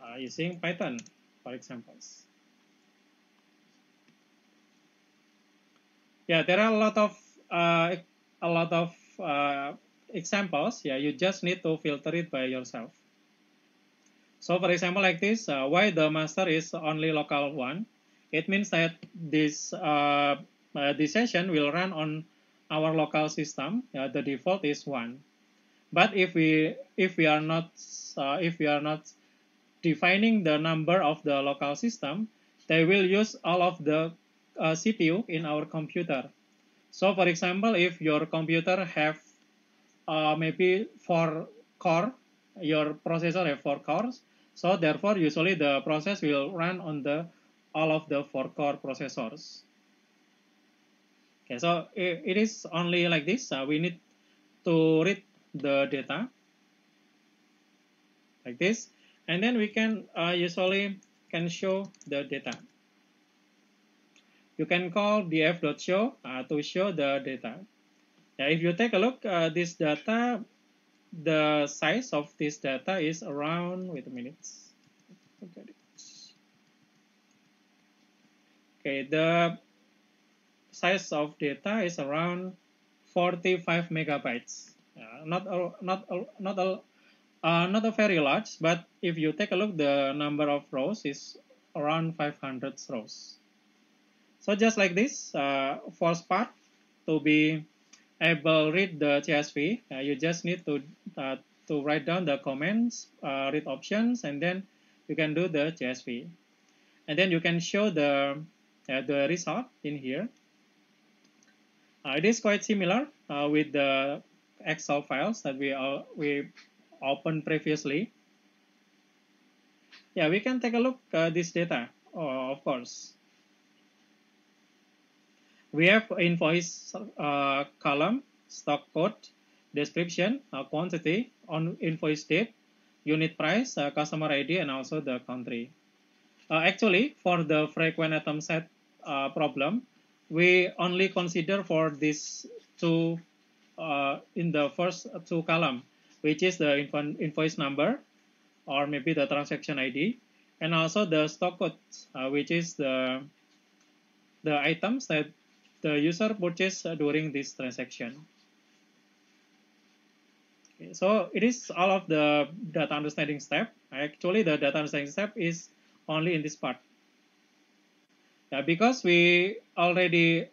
uh, using Python, for examples. Yeah, there are a lot of uh, a lot of uh, examples, yeah, you just need to filter it by yourself. So for example like this, uh, why the master is only local one? It means that this, uh, uh, this session will run on our local system. the default is one. But if we if we are not uh, if we are not defining the number of the local system, they will use all of the uh, CPU in our computer. So for example, if your computer have uh, maybe four core your processor have four cores so therefore usually the process will run on the all of the four core processors okay so it, it is only like this uh, we need to read the data like this and then we can uh, usually can show the data you can call df.show uh, to show the data yeah, if you take a look, uh, this data, the size of this data is around, wait a minute. Okay, the size of data is around 45 megabytes. Uh, not a, not a, not a, uh, not a very large, but if you take a look, the number of rows is around 500 rows. So just like this, uh, first part to be able read the CSV, uh, you just need to uh, to write down the commands, uh, read options, and then you can do the CSV. And then you can show the uh, the result in here. Uh, it is quite similar uh, with the Excel files that we we opened previously. Yeah, we can take a look at this data, of course. We have invoice uh, column, stock code, description, uh, quantity, on invoice date, unit price, uh, customer ID, and also the country. Uh, actually, for the frequent item set uh, problem, we only consider for these two uh, in the first two column, which is the invoice number or maybe the transaction ID, and also the stock code, which is the the items that the user purchased during this transaction. Okay, so it is all of the data understanding step. Actually, the data understanding step is only in this part. Yeah, because we already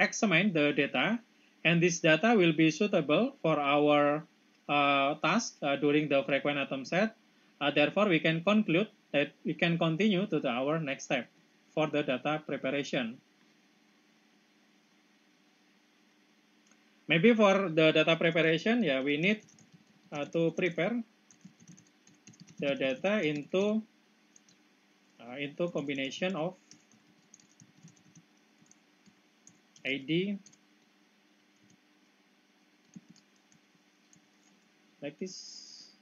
examined the data, and this data will be suitable for our uh, task uh, during the frequent atom set. Uh, therefore, we can conclude that we can continue to the, our next step for the data preparation. Maybe for the data preparation, yeah, we need uh, to prepare the data into uh, into combination of ID like this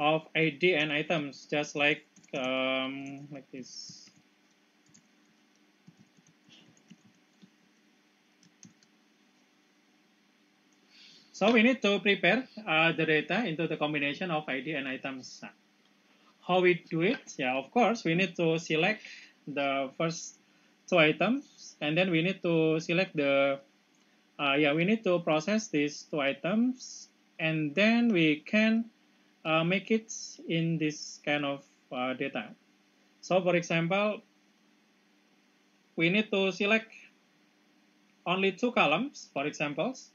of ID and items just like um, like this So we need to prepare uh, the data into the combination of ID and items. How we do it? Yeah, of course, we need to select the first two items and then we need to select the, uh, yeah, we need to process these two items and then we can uh, make it in this kind of uh, data. So for example, we need to select only two columns, for examples,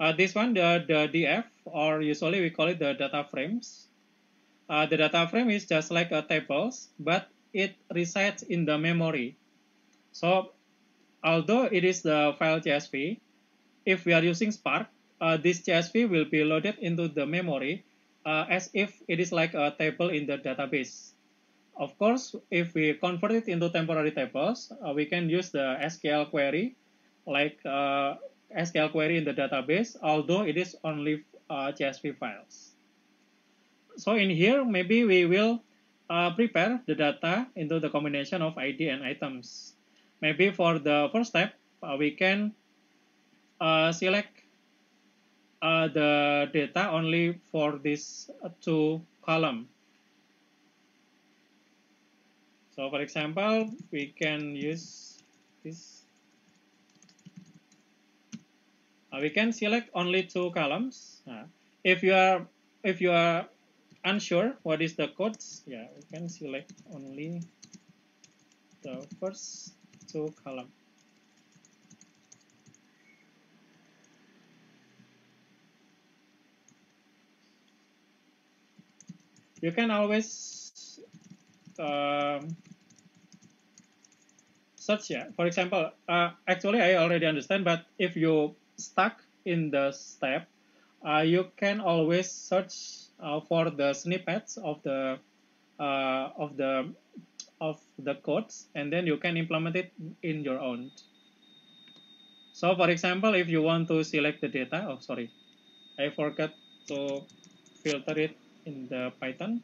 uh, this one, the, the DF, or usually we call it the data frames. Uh, the data frame is just like a tables, but it resides in the memory. So although it is the file CSV, if we are using Spark, uh, this CSV will be loaded into the memory uh, as if it is like a table in the database. Of course, if we convert it into temporary tables, uh, we can use the SQL query like uh, SQL query in the database, although it is only uh, CSV files. So in here, maybe we will uh, prepare the data into the combination of ID and items. Maybe for the first step, uh, we can uh, select uh, the data only for these uh, two column. So for example, we can use this Uh, we can select only two columns. Uh, if you are if you are unsure what is the codes, yeah, we can select only the first two column. You can always um, search, yeah. For example, uh, actually I already understand, but if you stuck in the step, uh, you can always search uh, for the snippets of the uh, of the of the codes and then you can implement it in your own. So for example, if you want to select the data, oh sorry, I forgot to filter it in the Python.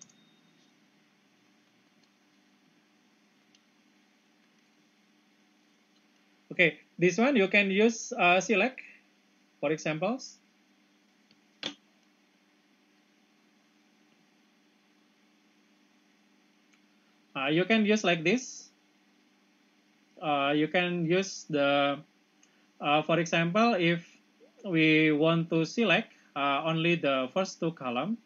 Okay, this one you can use uh, select for examples. Uh, you can use like this. Uh, you can use the, uh, for example, if we want to select uh, only the first two column,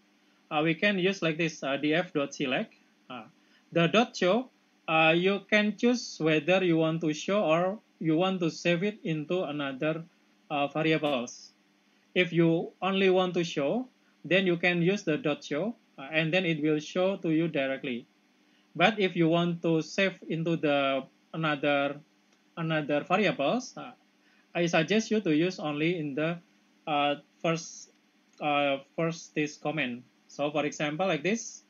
uh, we can use like this, uh, df.select. the dot show, you can choose whether you want to show or you want to save it into another uh, variables. If you only want to show, then you can use the dot show uh, and then it will show to you directly. But if you want to save into the another another variables, uh, I suggest you to use only in the uh, first uh, first this command. So for example, like this,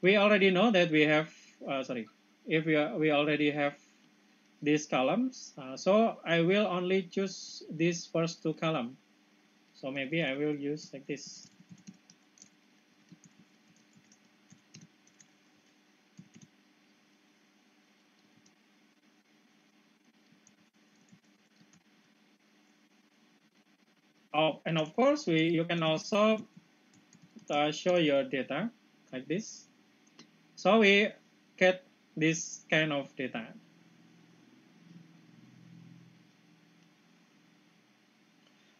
we already know that we have uh, sorry, if we, we already have these columns uh, so I will only choose these first two column so maybe I will use like this Oh, and of course, we you can also uh, show your data like this. So we get this kind of data.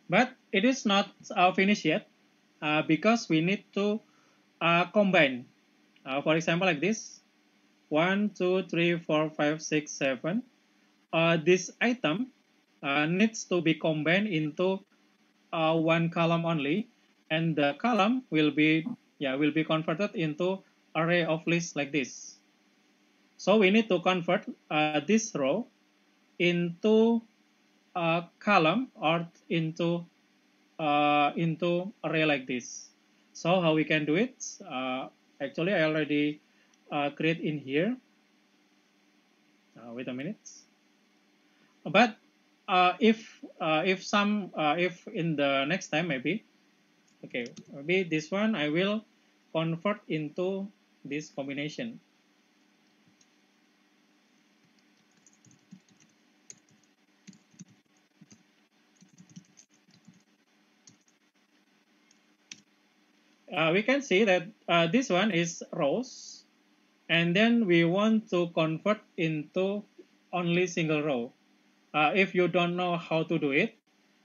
But it is not finished yet uh, because we need to uh, combine. Uh, for example, like this. 1, 2, 3, 4, 5, 6, 7. this item needs to be combined into one column only. And the column will be, yeah, will be converted into array of lists like this. So we need to convert uh, this row into a column or into uh, into array like this. So how we can do it? Uh, actually, I already uh, create in here. Uh, wait a minute. But uh, if uh, if some if in the next time maybe, okay, maybe this one I will convert into this combination. uh, we can see that uh, this one is rows and then we want to convert into only single row. Uh, if you don't know how to do it,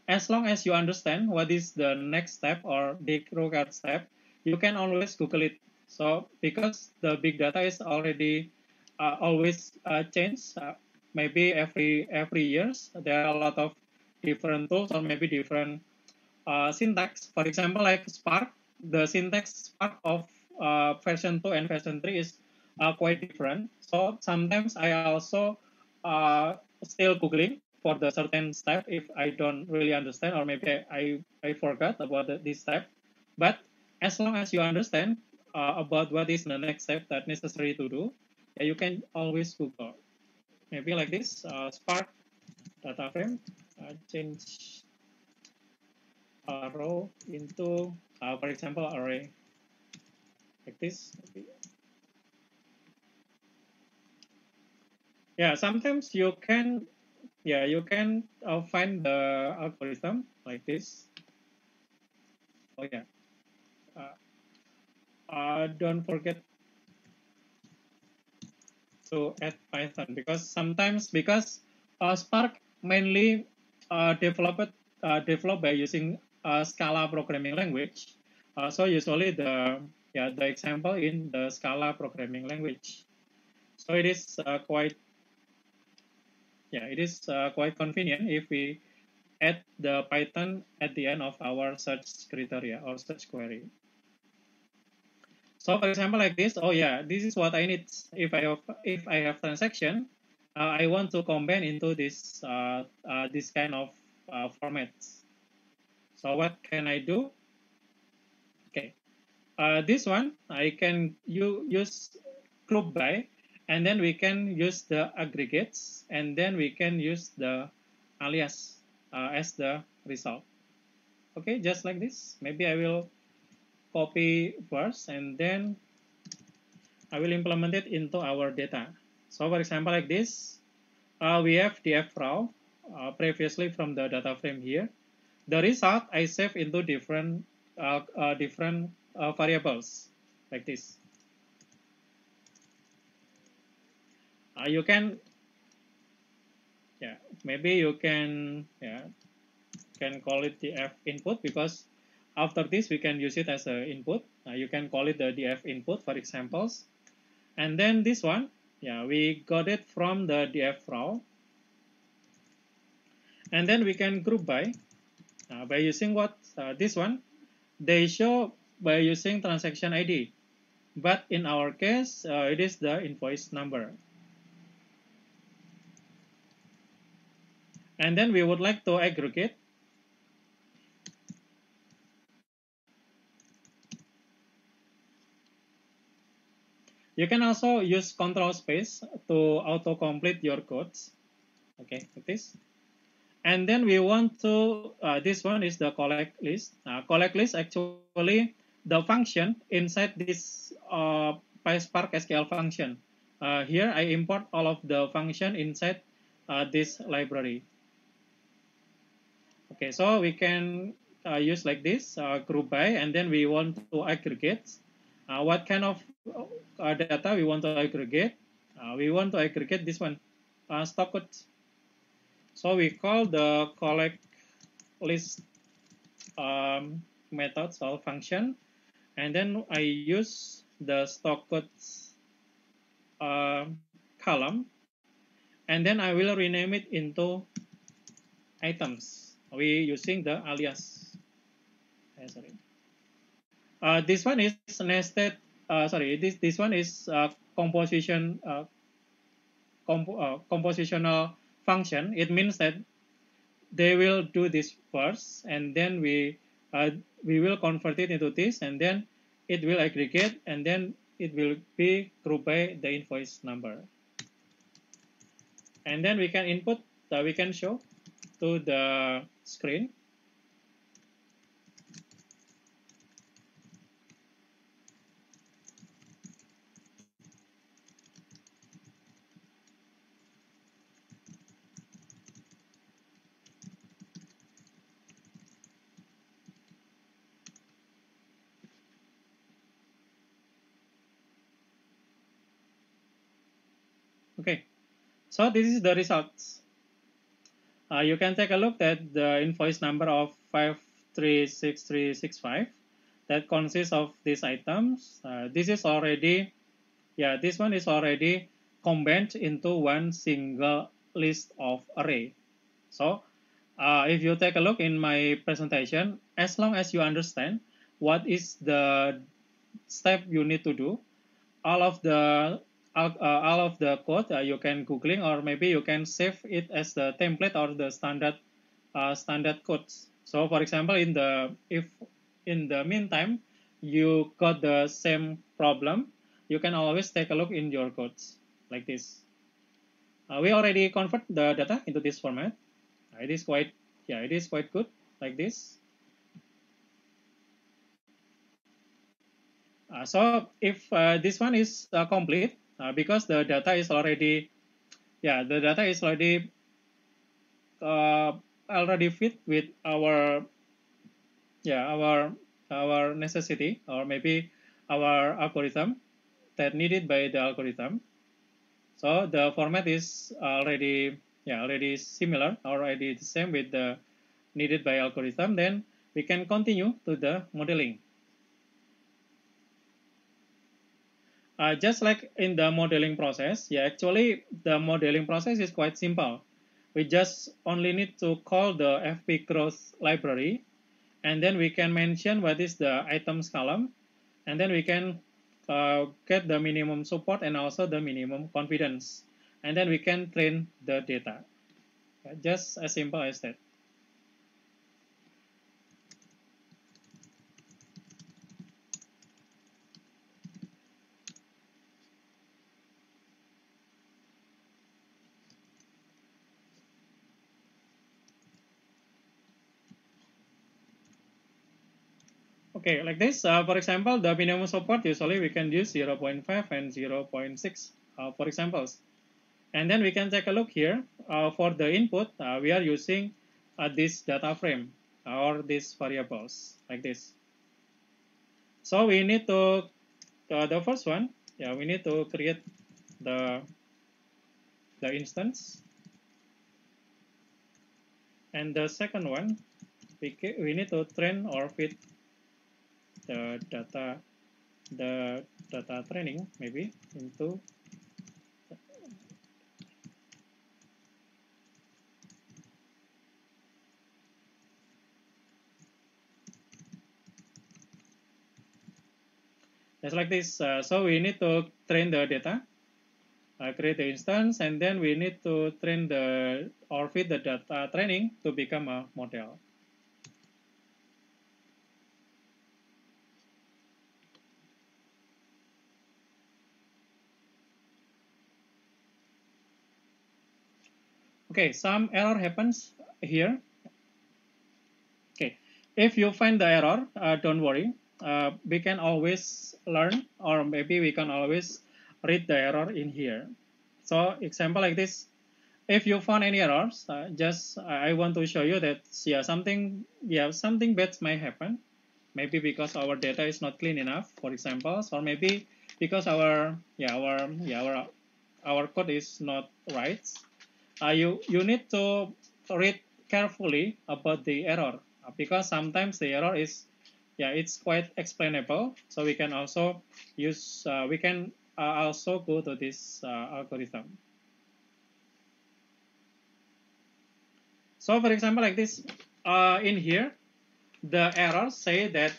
as long as you understand what is the next step or the row step, you can always Google it. So because the big data is already uh, always uh, uh maybe every every years there are a lot of different tools or maybe different uh, syntax. For example, like Spark, the syntax part of uh, version 2 and version 3 is uh, quite different. So sometimes I also uh, still googling for the certain step if I don't really understand or maybe I, I forgot about the, this step. But as long as you understand uh, about what is the next step that necessary to do, yeah, you can always Google. Maybe like this, uh, Spark data frame, uh, change a row into uh, for example, array like this. Yeah, sometimes you can, yeah, you can uh, find the algorithm like this. Oh yeah. Uh, uh don't forget to add Python because sometimes because uh, Spark mainly uh, developed uh, developed by using uh, Scala programming language. Uh, so usually the yeah the example in the Scala programming language. So it is uh, quite yeah it is uh, quite convenient if we add the Python at the end of our search criteria or search query. So for example like this, oh yeah, this is what I need if I have if I have transaction, uh, I want to combine into this uh, uh, this kind of uh, formats. So what can I do? Okay, uh, this one I can you use group by and then we can use the aggregates and then we can use the alias uh, as the result. Okay, just like this. Maybe I will copy first and then I will implement it into our data. So for example, like this, uh, we have df row uh, previously from the data frame here. The result I save into different uh, uh, different uh, variables like this. Uh, you can, yeah, maybe you can, yeah, can call it the f input because after this we can use it as an input. Uh, you can call it the df input for examples, and then this one, yeah, we got it from the df row. and then we can group by uh, by using what? Uh, this one, they show by using transaction ID. But in our case, uh, it is the invoice number. And then we would like to aggregate You can also use control space to auto complete your codes. Okay, like this and then we want to uh, this one is the collect list uh, collect list actually the function inside this uh, PySpark SQL function uh, here I import all of the function inside uh, this library okay so we can uh, use like this uh, group by and then we want to aggregate what kind of data we want to aggregate we want to aggregate this one stock code so we call the collect list um, methods or function, and then I use the stock codes uh, um, column, and then I will rename it into items. We using the alias. Uh, sorry. Uh, this one is nested. Uh, sorry, this this one is uh, composition uh, comp uh, compositional function, it means that they will do this first, and then we uh, we will convert it into this, and then it will aggregate, and then it will be grouped by the invoice number. And then we can input, uh, we can show to the screen So this is the results. Uh, you can take a look at the invoice number of 536365 that consists of these items. Uh, this is already, yeah, this one is already combined into one single list of array. So uh, if you take a look in my presentation, as long as you understand what is the step you need to do, all of the out, uh, all of the code uh, you can googling or maybe you can save it as the template or the standard uh, standard codes so for example in the if in the meantime you got the same problem you can always take a look in your codes like this uh, we already convert the data into this format uh, it is quite yeah it is quite good like this Uh, so if uh, this one is uh, complete, uh, because the data is already yeah the data is already uh, already fit with our yeah our our necessity or maybe our algorithm that needed by the algorithm so the format is already yeah already similar already the same with the needed by algorithm then we can continue to the modeling Uh, just like in the modeling process, yeah, actually the modeling process is quite simple. We just only need to call the FP growth library, and then we can mention what is the items column, and then we can uh, get the minimum support and also the minimum confidence. And then we can train the data. just as simple as that. Okay, like this, uh, for example, the minimum support usually we can use 0.5 and 0.6 uh, for examples. And then we can take a look here. Uh, for the input, uh, we are using uh, this data frame uh, or these variables like this. So we need to, the first one, yeah, we need to create the, the instance. And the second one, we need to train or fit the data the data training maybe into just like this. Uh, so we need to train the data, uh, create the instance, and then we need to train the or feed the data training to become a model. okay some error happens here okay if you find the error uh, don't worry uh, we can always learn or maybe we can always read the error in here so example like this if you found any errors uh, just i want to show you that yeah something yeah something bad may happen maybe because our data is not clean enough for example or maybe because our yeah our yeah our our code is not right uh, you you need to read carefully about the error ah, because sometimes the error is yeah it's quite explainable so we can also use uh, we can uh, also go to this algorithm so for example like this in here the error say that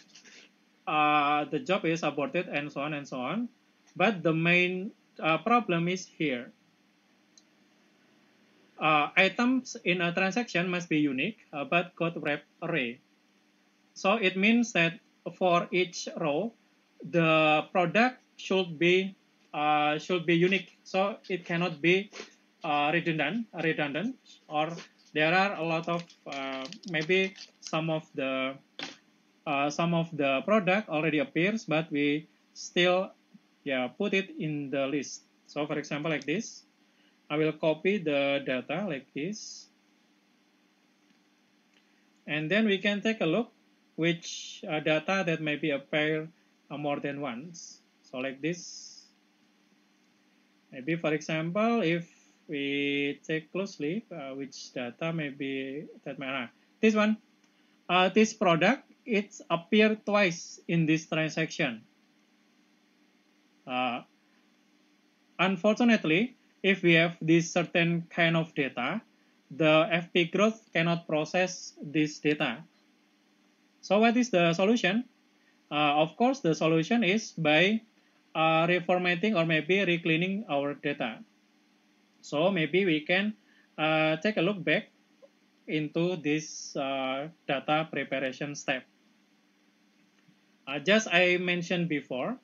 the job is aborted and so on and so on but the main problem is here uh, items in a transaction must be unique, uh, but code wrap array. So it means that for each row, the product should be uh, should be unique. So it cannot be uh, redundant, redundant, or there are a lot of uh, maybe some of the uh, some of the product already appears, but we still yeah put it in the list. So for example, like this I will copy the data like this. And then we can take a look which uh, data that may be appear uh, more than once. So like this. Maybe for example, if we take closely uh, which data may be that may uh, this one, uh, this product it's appear twice in this transaction. Uh, unfortunately, if we have this certain kind of data, the FP growth cannot process this data. So what is the solution? Uh, of course, the solution is by uh, reformatting or maybe recleaning our data. So maybe we can uh, take a look back into this uh, data preparation step. Uh, just I mentioned before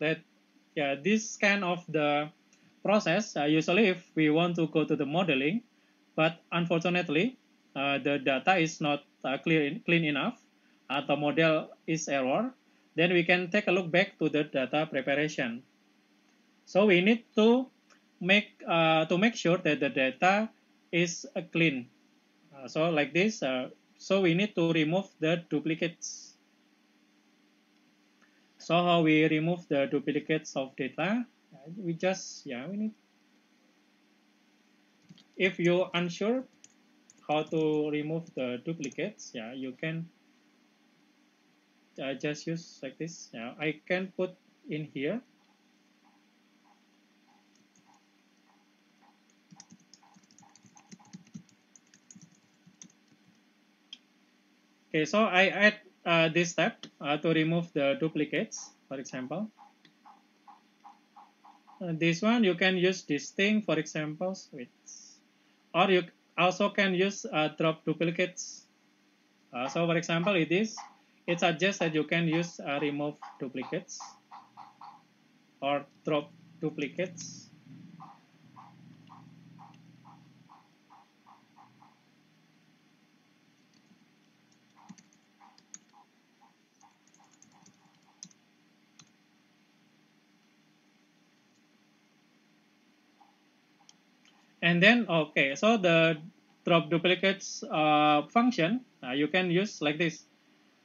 that yeah, this kind of the process, uh, usually if we want to go to the modeling, but unfortunately, uh, the data is not uh, clear clean enough, atau model is error, then we can take a look back to the data preparation. So we need to make uh, to make sure that the data is uh, clean. Uh, so like this, uh, so we need to remove the duplicates. So how we remove the duplicates of data? we just yeah we need if you unsure how to remove the duplicates yeah you can uh, just use like this yeah I can put in here okay so I add uh, this step uh, to remove the duplicates for example uh, this one you can use this thing for example switch or you also can use uh, drop duplicates uh, so for example it is it suggests that you can use uh, remove duplicates or drop duplicates And then, okay, so the drop duplicates uh, function, uh, you can use like this.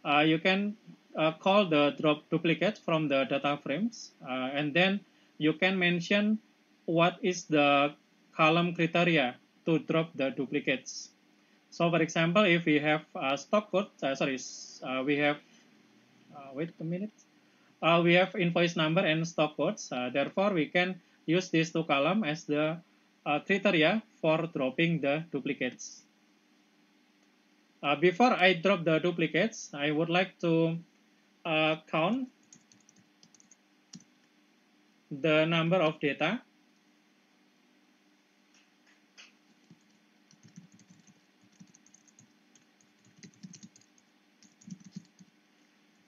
Uh, you can uh, call the drop duplicate from the data frames, uh, and then you can mention what is the column criteria to drop the duplicates. So, for example, if we have a uh, stock code, sorry, we have, wait a minute, we have invoice number and stock codes. therefore, we can use these two column as the uh, criteria for dropping the duplicates. Uh, before I drop the duplicates, I would like to uh, count the number of data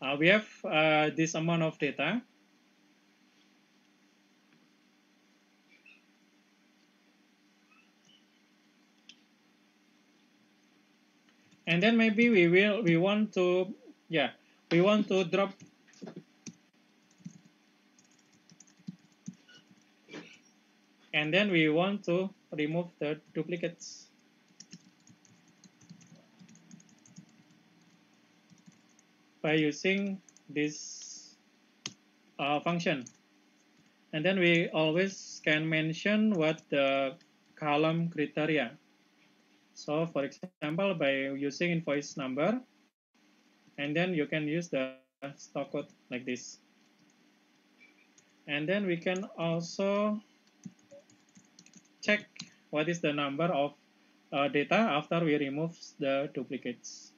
Uh, we have uh, this amount of data and then maybe we will we want to yeah we want to drop and then we want to remove the duplicates by using this uh, function and then we always can mention what the column criteria So for example, by using invoice number, and then you can use the stock code like this. And then we can also check what is the number of uh, data after we remove the duplicates.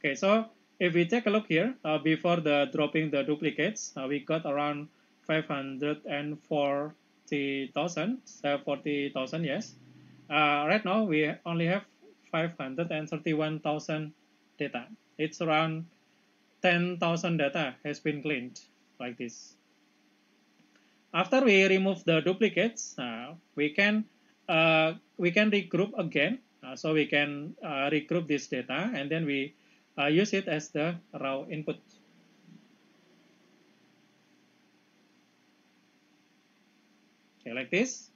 Okay, so if we take a look here, uh, before the dropping the duplicates, uh, we got around 540,000, 40,000, yes uh, right now we only have 531,000 data. It's around 10,000 data has been cleaned like this. After we remove the duplicates, uh, we can uh, we can regroup again. Uh, so we can uh, regroup this data and then we uh, use it as the raw input. Okay, like this.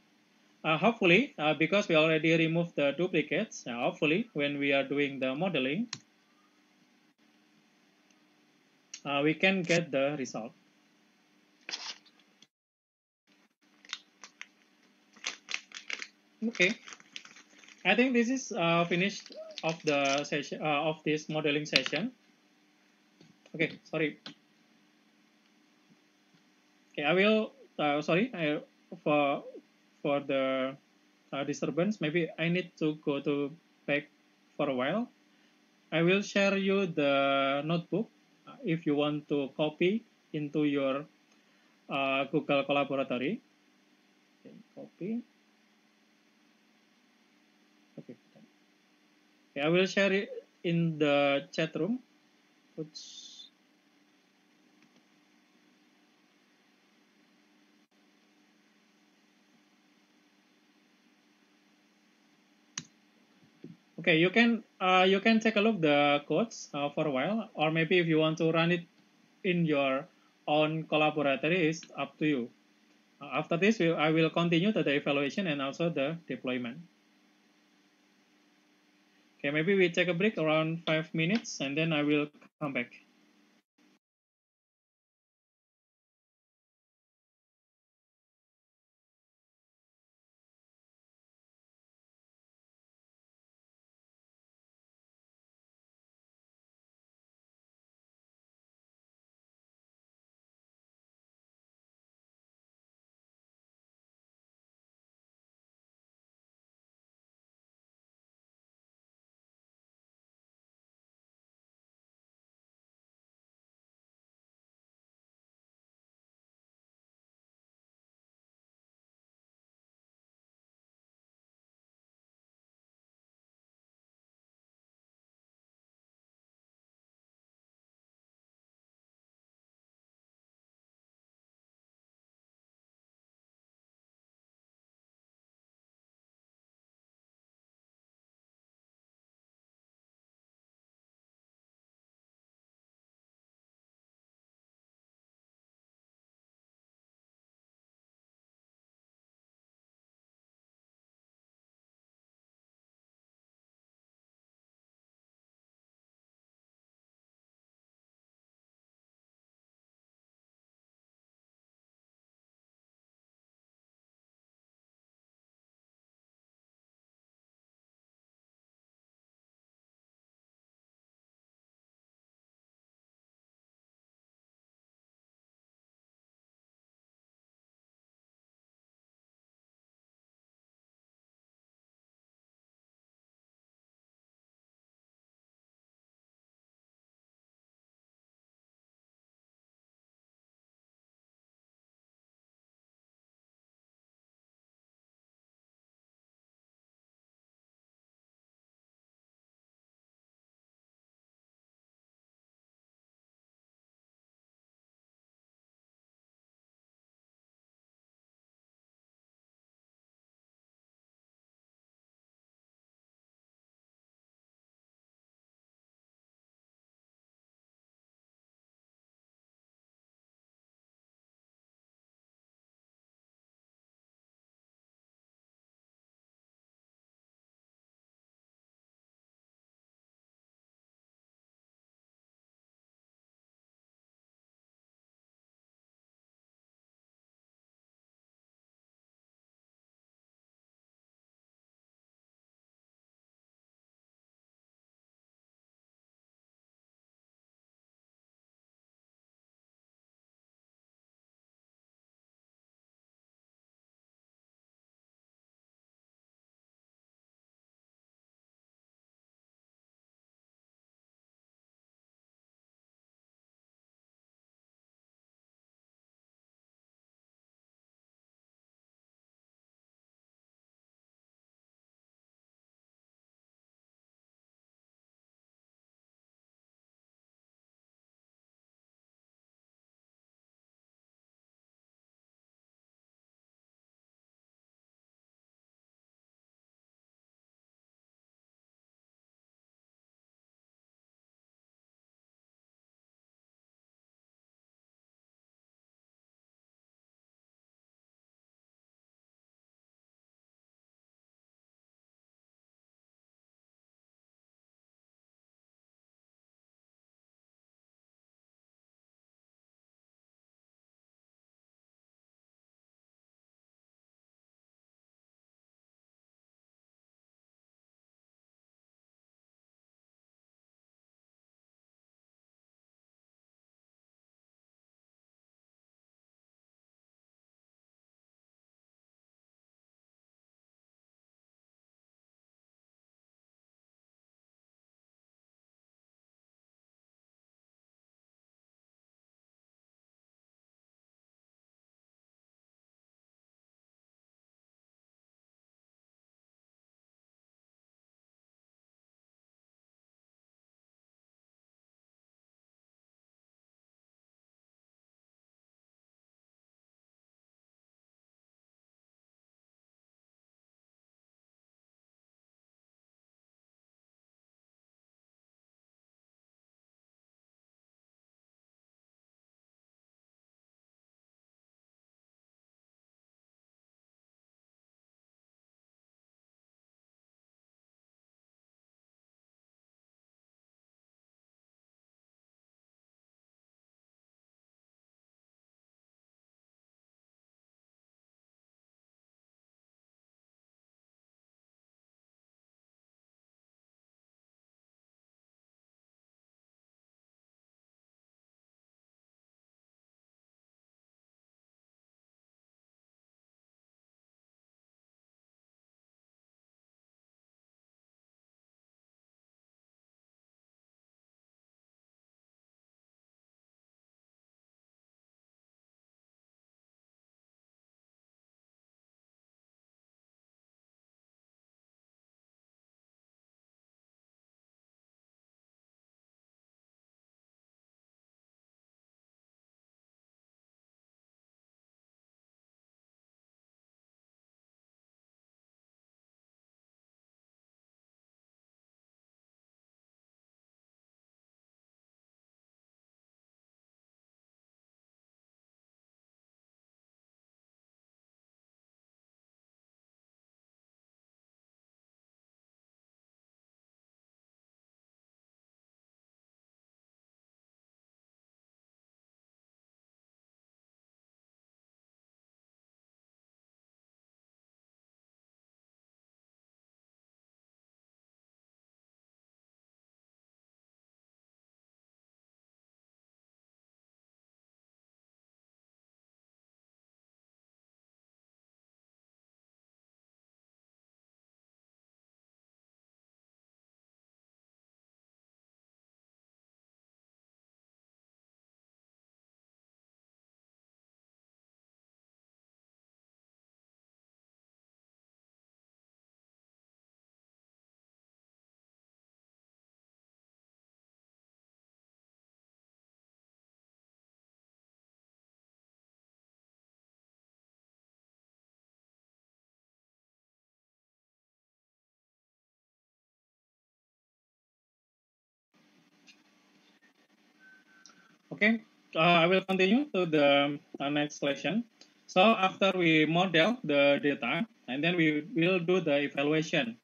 Uh, hopefully, uh, because we already removed the duplicates, uh, hopefully when we are doing the modeling, we can get the result. Okay, I think this is uh, finished of the session uh, of this modeling session. Okay, sorry. Okay, I will. Uh, sorry, I for for the uh, disturbance, maybe I need to go to back for a while. I will share you the notebook uh, if you want to copy into your uh, Google Collaboratory. Okay, copy. Okay. okay, I will share it in the chat room. Oops. okay you can uh, you can take a look the codes uh, for a while or maybe if you want to run it in your own collaboratory is up to you uh, after this we i will continue to the evaluation and also the deployment okay maybe we take a break around five minutes and then i will come back Okay, uh, I will continue to the uh, next question. So after we model the data, and then we will do the evaluation.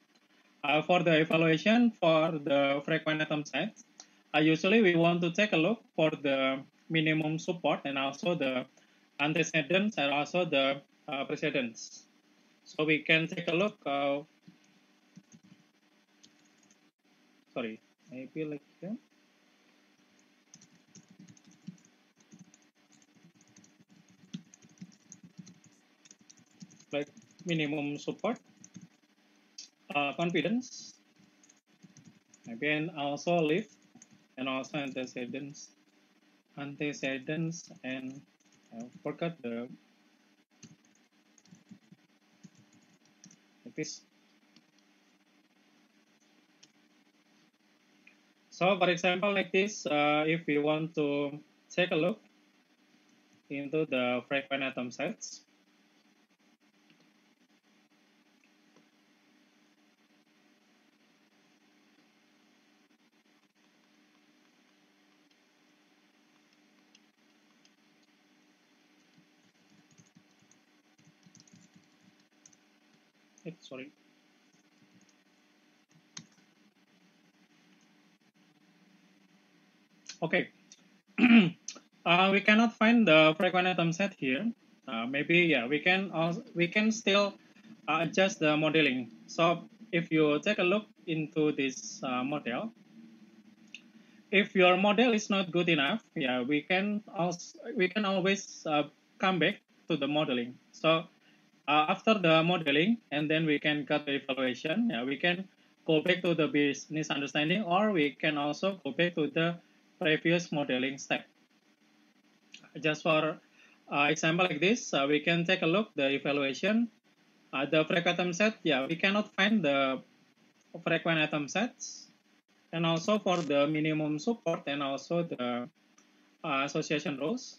Uh, for the evaluation for the frequent atom size, uh, usually we want to take a look for the minimum support and also the antecedents and also the uh, precedents. So we can take a look. Uh, sorry, maybe like here. minimum support, uh, confidence, again also lift, and also antecedents, antecedents, and I uh, forgot the like this. So for example, like this, uh, if we want to take a look into the frequent atom sets. sorry okay uh, we cannot find the frequent atom set here uh, maybe yeah we can also, we can still uh, adjust the modeling so if you take a look into this uh, model if your model is not good enough yeah we can also we can always uh, come back to the modeling so uh, after the modeling and then we can cut the evaluation yeah we can go back to the business understanding or we can also go back to the previous modeling step just for uh, example like this uh, we can take a look the evaluation uh, the frequent atom set yeah we cannot find the frequent atom sets and also for the minimum support and also the uh, association rules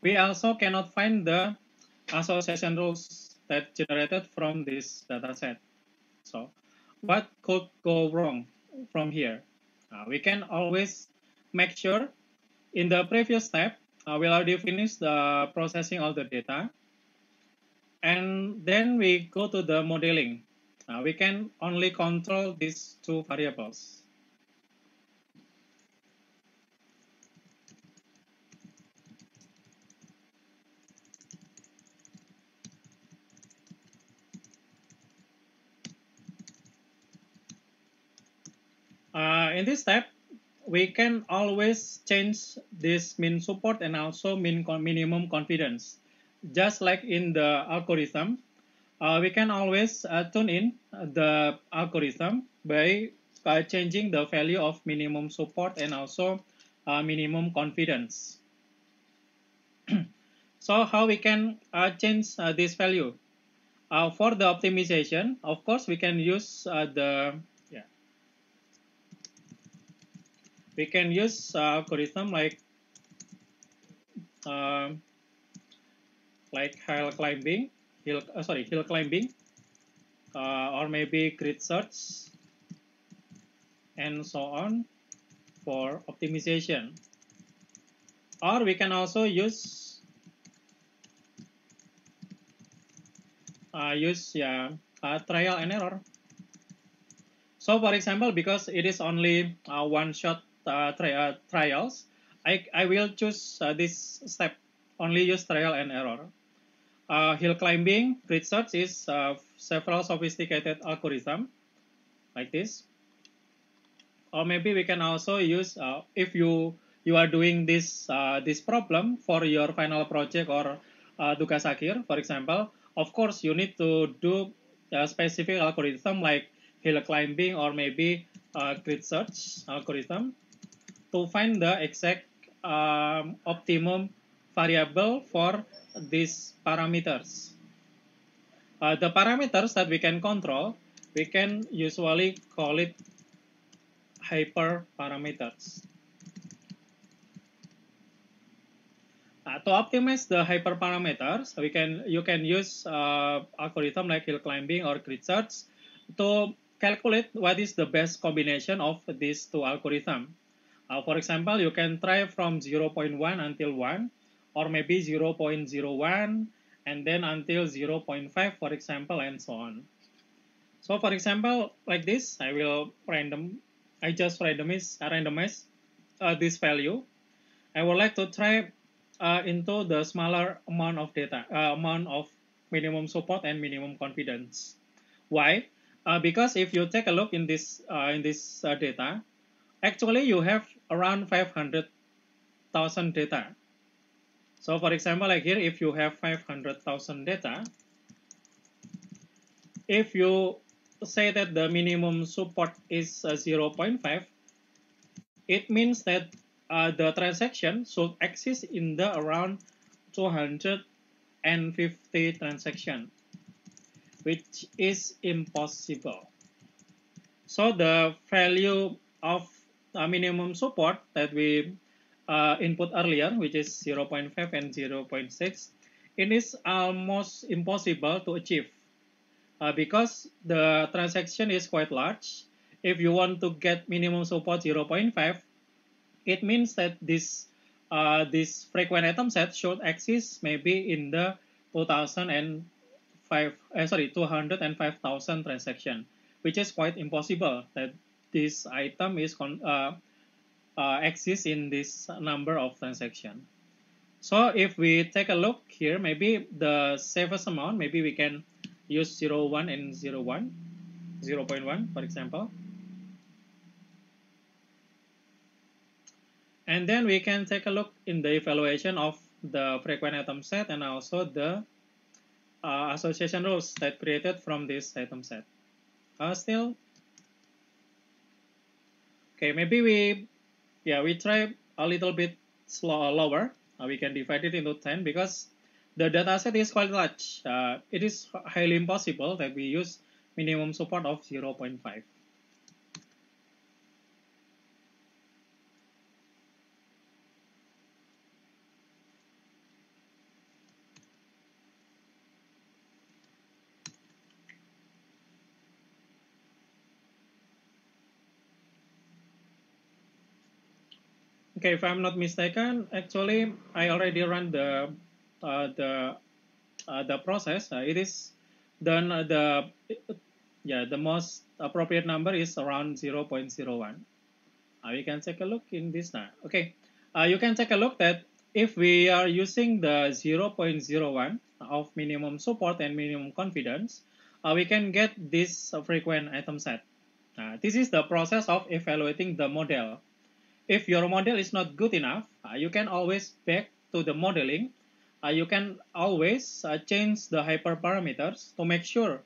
We also cannot find the association rules that generated from this data set. So what could go wrong from here? Uh, we can always make sure in the previous step, uh, we already finished the processing all the data. And then we go to the modeling. Uh, we can only control these two variables. Uh, in this step, we can always change this mean support and also mean con minimum confidence. Just like in the algorithm, uh, we can always uh, tune in the algorithm by uh, changing the value of minimum support and also uh, minimum confidence. so how we can uh, change this value? for the optimization, of course, we can use the we can use uh, algorithm like uh, like hill climbing, hill uh, sorry hill climbing, uh, or maybe grid search, and so on for optimization. Or we can also use uh, use yeah uh, trial and error. So for example, because it is only one shot Uh, tri uh, trials, I, I will choose uh, this step, only use trial and error. Uh, hill climbing grid search is uh, several sophisticated algorithm like this. Or maybe we can also use, if you you are doing this this problem for your final project or uh, tugas akhir, for example, of course you need to do a specific algorithm like hill climbing or maybe uh, grid search algorithm to find the exact um, optimum variable for these parameters. Uh, the parameters that we can control, we can usually call it hyperparameters. Uh, to optimize the hyperparameters, we can you can use uh, algorithm like hill climbing or grid search to calculate what is the best combination of these two algorithms. Uh, for example, you can try from 0.1 until 1 or maybe 0.01 and then until 0.5 for example and so on. So for example, like this, I will random, I just randomize, randomize uh, this value. I would like to try uh, into the smaller amount of data, uh, amount of minimum support and minimum confidence. Why? Uh, because if you take a look in this uh, in this uh, data, actually you have around 500,000 data. So for example, like here, if you have 500,000 data, if you say that the minimum support is uh, 0.5, it means that uh, the transaction should exist in the around 250 transaction, which is impossible. So the value of a uh, minimum support that we uh, input earlier, which is 0.5 and 0.6, it is almost impossible to achieve uh, because the transaction is quite large. If you want to get minimum support 0.5, it means that this uh, this frequent atom set should exist maybe in the 2005 uh, sorry 205,000 transaction, which is quite impossible that this item is uh, uh, exists in this number of transaction. So if we take a look here, maybe the safest amount, maybe we can use 0, 1 and 0, 1, 0 0.1 for example. And then we can take a look in the evaluation of the frequent item set and also the uh, association rules that created from this item set. Uh, still, Okay, maybe we, yeah, we try a little bit slow, lower. Uh, we can divide it into 10 because the data set is quite large. Uh, it is highly impossible that we use minimum support of 0.5. Okay, if I'm not mistaken, actually I already run the uh, the uh, the process. Uh, it is done. Uh, the yeah the most appropriate number is around 0.01. we uh, can take a look in this now. Okay, uh, you can take a look that if we are using the 0.01 of minimum support and minimum confidence, we can get this frequent item set. this is the process of evaluating the model if your model is not good enough, uh, you can always back to the modeling. Uh, you can always uh, change the hyperparameters to make sure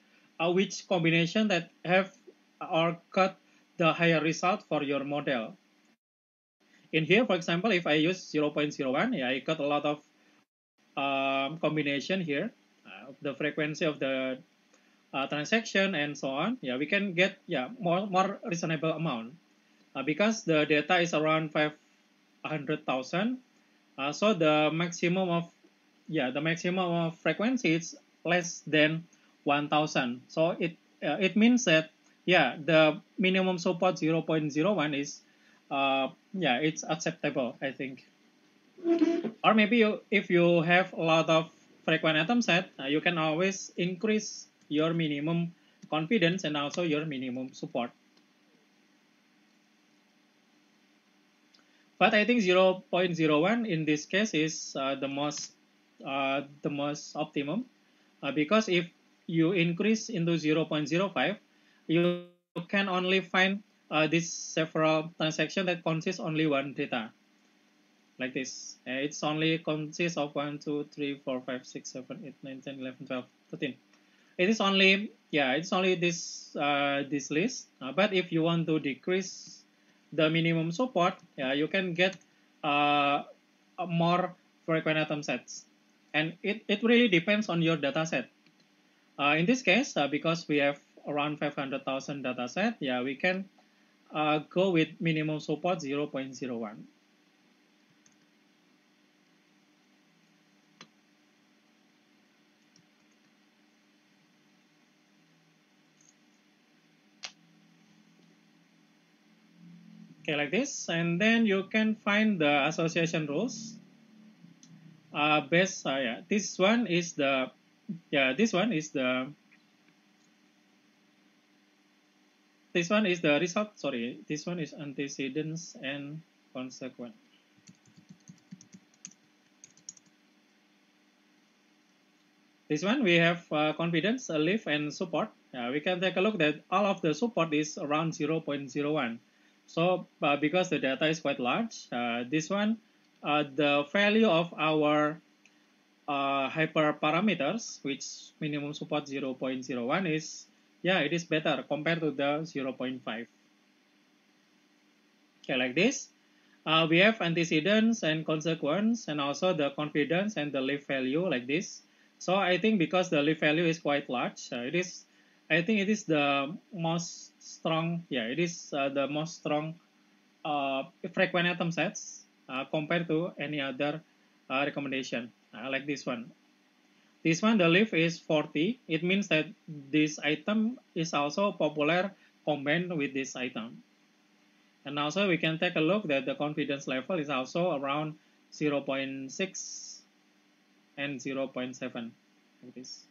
which combination that have or got the higher result for your model. In here, for example, if I use 0.01, yeah, I got a lot of um, combination here, uh, the frequency of the uh, transaction and so on. Yeah, we can get yeah more more reasonable amount uh, because the data is around 500,000 uh, so the maximum of yeah the maximum of frequency is less than 1000 so it uh, it means that yeah the minimum support 0.01 is uh, yeah it's acceptable I think or maybe you, if you have a lot of frequent atom set uh, you can always increase your minimum confidence and also your minimum support but I think 0.01 in this case is uh, the most uh, the most optimum uh, because if you increase into 0.05 you can only find uh, this several transaction that consists only one data like this uh, it's only consists of 1 2 3 4 5 6 7 8 9 10 11 12 13 it is only yeah it's only this uh, this list but if you want to decrease the minimum support, yeah, you can get uh, more frequent atom sets. And it, it really depends on your data set. Uh, in this case, uh, because we have around 500,000 data set, yeah, we can uh, go with minimum support 0.01. okay like this and then you can find the association rules uh, best, uh, yeah, this one is the yeah this one is the this one is the result sorry this one is antecedents and consequent this one we have uh, confidence, a lift and support. Yeah, we can take a look that all of the support is around 0.01. So uh, because the data is quite large, uh, this one, uh, the value of our hyperparameters, which minimum support 0.01 is, yeah, it is better compared to the 0.5. Okay, like this. Uh, we have antecedents and consequence and also the confidence and the leaf value like this. So I think because the leaf value is quite large, uh, it is I think it is the most strong. Yeah, it is uh, the most strong uh, frequent atom sets uh, compared to any other uh, recommendation uh, like this one. This one, the leaf is 40. It means that this item is also popular combined with this item. And also we can take a look that the confidence level is also around 0.6 and 0.7 like this.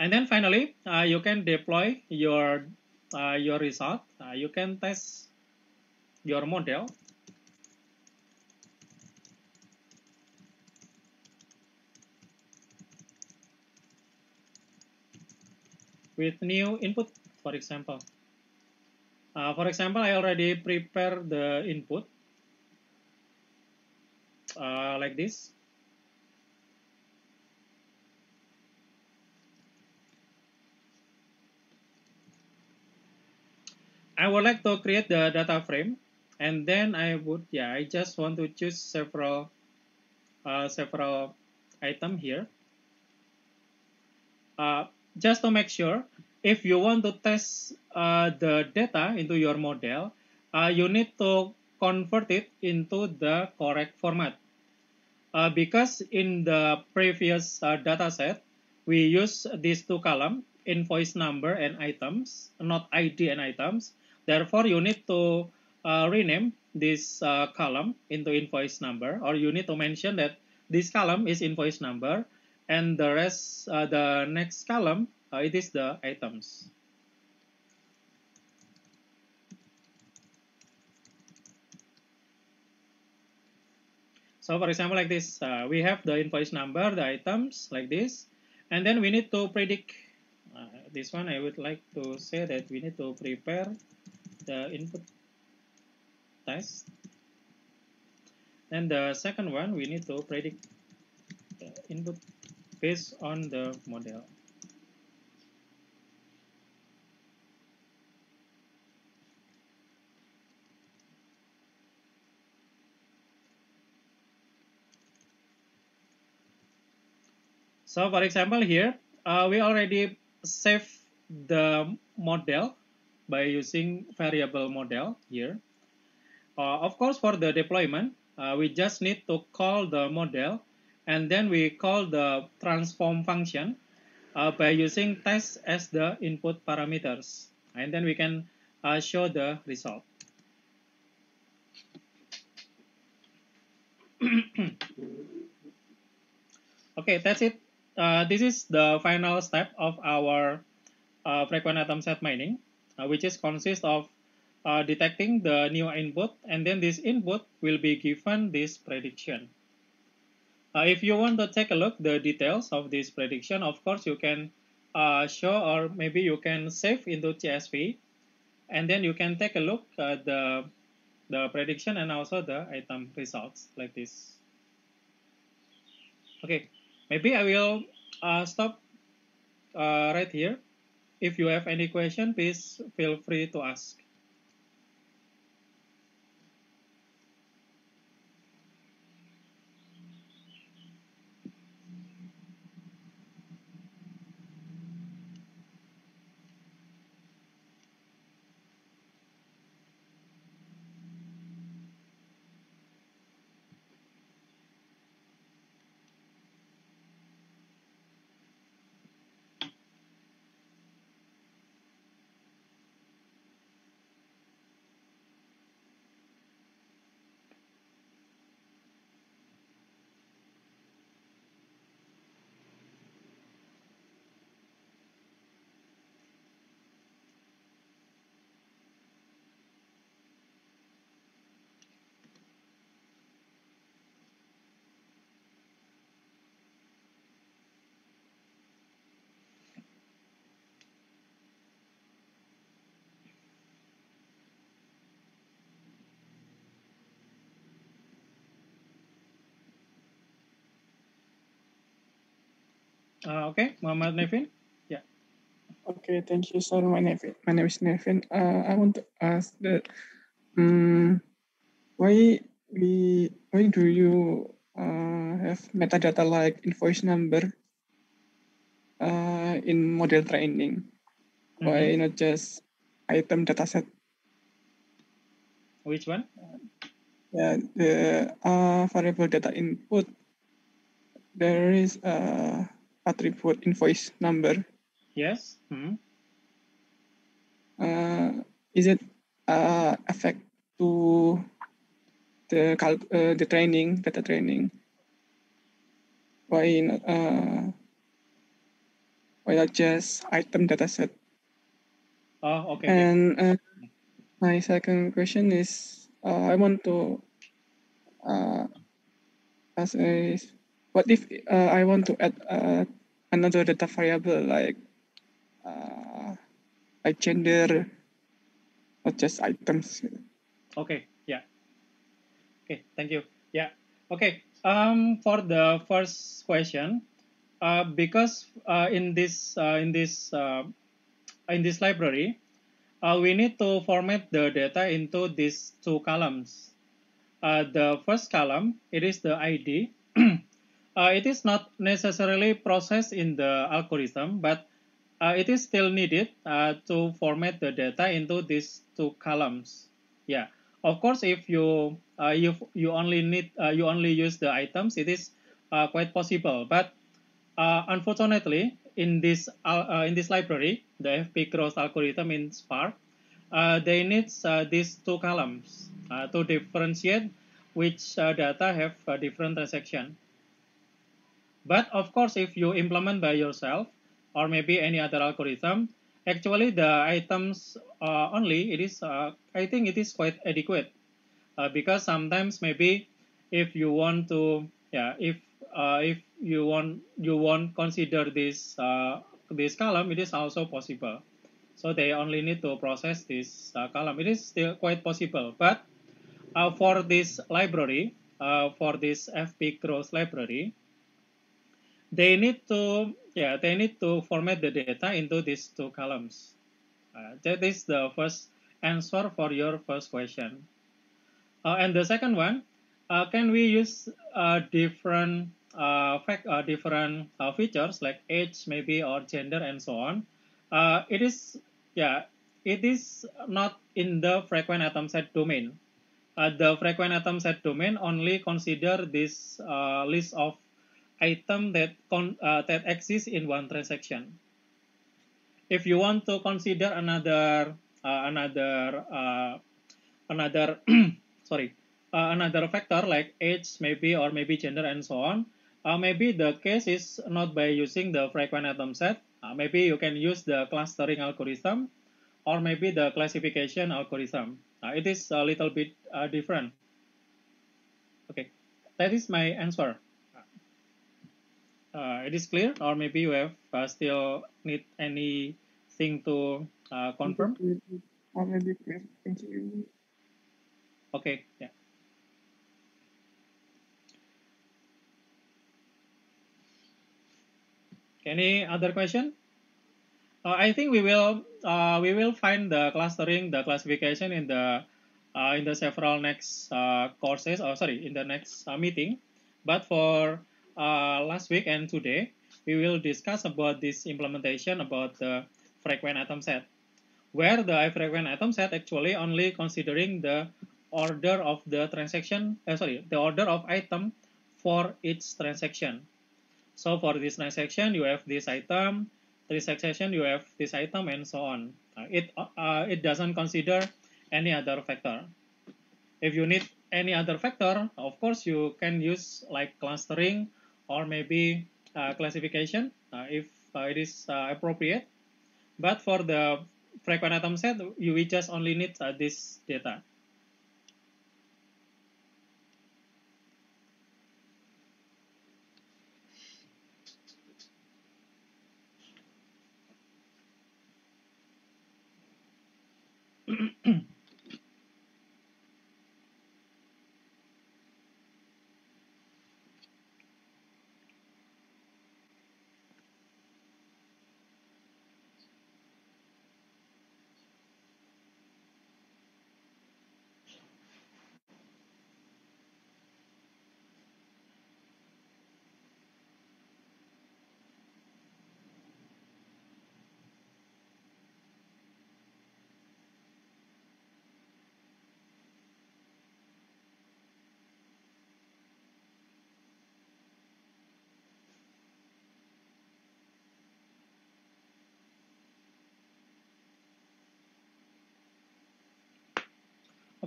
And then finally, uh, you can deploy your uh, your result. Uh, you can test your model. with new input, for example. Uh, for example, I already prepare the input uh, like this. would like to create the data frame and then I would yeah I just want to choose several uh, several item here uh, just to make sure if you want to test uh, the data into your model uh, you need to convert it into the correct format uh, because in the previous uh, dataset we use these two columns invoice number and items not ID and items Therefore, you need to uh, rename this uh, column into invoice number or you need to mention that this column is invoice number and the rest, uh, the next column, uh, it is the items. So for example, like this, uh, we have the invoice number, the items like this, and then we need to predict uh, this one. I would like to say that we need to prepare the input test. And the second one, we need to predict the input based on the model. So for example here, uh, we already save the model by using variable model here. Uh, of course, for the deployment, uh, we just need to call the model and then we call the transform function uh, by using test as the input parameters. And then we can uh, show the result. okay, that's it. Uh, this is the final step of our uh, frequent atom set mining. Uh, which is consist of uh, detecting the new input and then this input will be given this prediction. Uh, if you want to take a look the details of this prediction, of course you can show or maybe you can save into CSV and then you can take a look at the the prediction and also the item results like this okay maybe i will uh, stop uh, right here if you have any question, please feel free to ask. Uh, Oke, okay. Muhammad Nevin. Yeah. Okay, thank you, sir. My name, my name is Nevin. Uh, I want to ask that um, why we why do you uh, have metadata like invoice number uh, in model training? Mm-hmm. Why not just item dataset? Which one? yeah, the uh, variable data input. There is a uh, Attribute invoice number. Yes. Hmm. Uh, is it uh, affect to the cal- uh, the training data training? Why not? Uh, why not just item dataset? Oh, okay. And uh, my second question is, uh, I want to uh, ask a What if uh, I want to add uh, another data variable like uh, like gender or just items? okay, Yeah. okay, thank you. yeah. Okay, um, for the first question, uh, because uh, in this uh, in this uh, in this library, uh, we need to format the data into these two columns. Uh, the first column, it is the ID. Uh, it is not necessarily processed in the algorithm, but uh, it is still needed uh, to format the data into these two columns. Yeah, of course, if you uh, you you only need uh, you only use the items, it is uh, quite possible. But unfortunately, in this in this library, the FP cross algorithm in Spark, they need these two columns to differentiate which data have different transaction. But of course, if you implement by yourself or maybe any other algorithm, actually the items uh, only, it is, uh, I think it is quite adequate uh, because sometimes maybe if you want to, yeah, if uh, if you want you want consider this uh, this column, it is also possible. So they only need to process this uh, column. It is still quite possible, but for this library, for this FP cross library, they need to yeah they need to format the data into these two columns. Uh, that is the first answer for your first question. Uh, and the second one, uh, can we use different uh, fact, uh, different uh, features like age maybe or gender and so on? it is yeah it is not in the frequent atom set domain. the frequent atom set domain only consider this list of item that, con, uh, that exists in one transaction. If you want to consider another uh, another uh, another sorry uh, another factor like age maybe or maybe gender and so on, uh, maybe the case is not by using the frequent atom set. Uh, maybe you can use the clustering algorithm or maybe the classification algorithm. Uh, it is a little bit uh, different. Okay, that is my answer. uh, it is clear or maybe you have uh, still need any thing to uh, confirm clear thank you okay yeah any other question uh, i think we will uh, we will find the clustering the classification in the uh, in the several next courses or sorry in the next meeting but for uh, last week and today we will discuss about this implementation about the frequent atom set, where the frequent atom set actually only considering the order of the transaction, uh, sorry, the order of item for each transaction. So for this transaction, you have this item, this transaction, you have this item, and so on. Uh, it, uh, uh, it doesn't consider any other factor. If you need any other factor, of course, you can use like clustering or maybe uh, classification uh, if uh, it is uh, appropriate. But for the frequent atom set, you just only need uh, this data.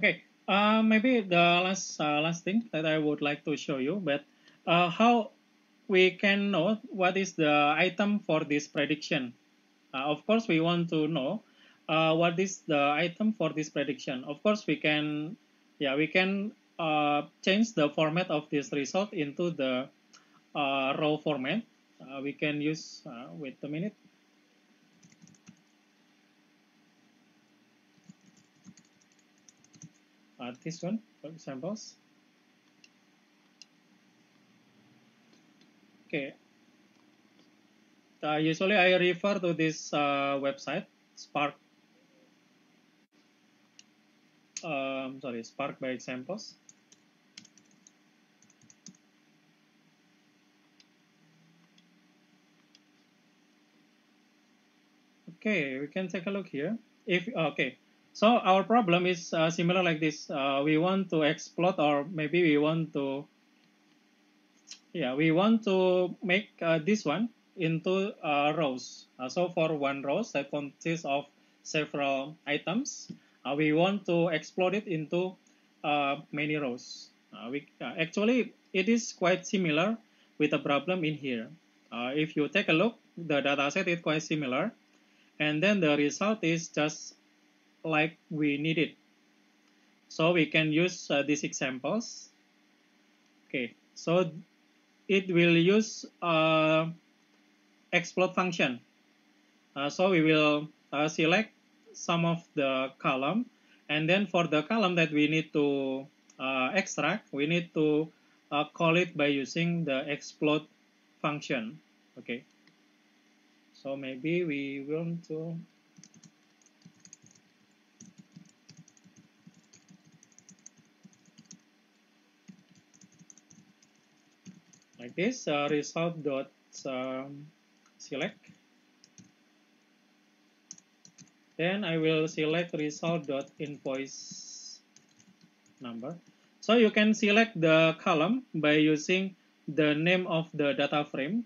Okay, uh, maybe the last uh, last thing that I would like to show you, but uh, how we can know what is the item for this prediction. Uh, of course, we want to know uh, what is the item for this prediction. Of course, we can, yeah, we can uh, change the format of this result into the row format. we can use, wait a minute. this one for examples okay uh, usually I refer to this uh, website Spark. I'm um, sorry, Spark by examples. Okay, we can take a look here. If okay, so our problem is uh, similar like this. Uh, we want to exploit or maybe we want to, yeah, we want to make uh, this one into rows. Uh, so for one row that consists of several items, uh, we want to exploit it into uh, many rows. we Actually, it is quite similar with the problem in here. if you take a look, the dataset is quite similar. And then the result is just like we need it. So we can use uh, these examples. Okay, so it will use uh, explode function. Uh, so we will uh, select some of the column and then for the column that we need to uh, extract, we need to uh, call it by using the explode function. Okay. So maybe we want to like this uh, result dot um, select then I will select result dot invoice number so you can select the column by using the name of the data frame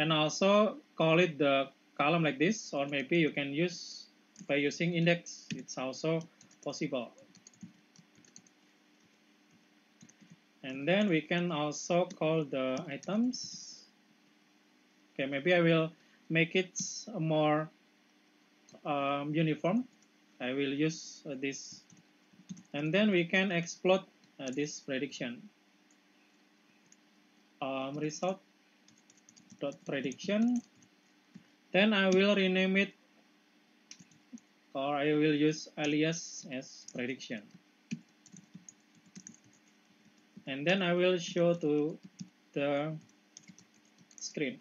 and also call it the column like this or maybe you can use by using index it's also possible and then we can also call the items okay maybe I will make it more um, uniform I will use uh, this and then we can explode uh, this prediction um, result dot prediction then I will rename it or I will use alias as prediction and then I will show to the screen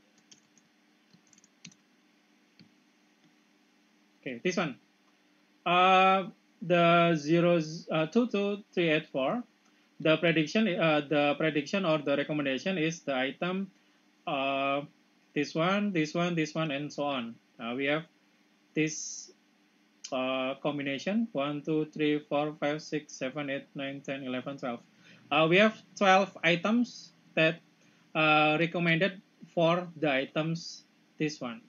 okay this one uh, the zeros uh, 22384 the prediction uh, the prediction or the recommendation is the item uh, this one this one this one and so on uh, we have this uh, combination 1 2 3 4 5 6 7 8 9 10 11 12 uh, we have 12 items that uh, recommended for the items this one.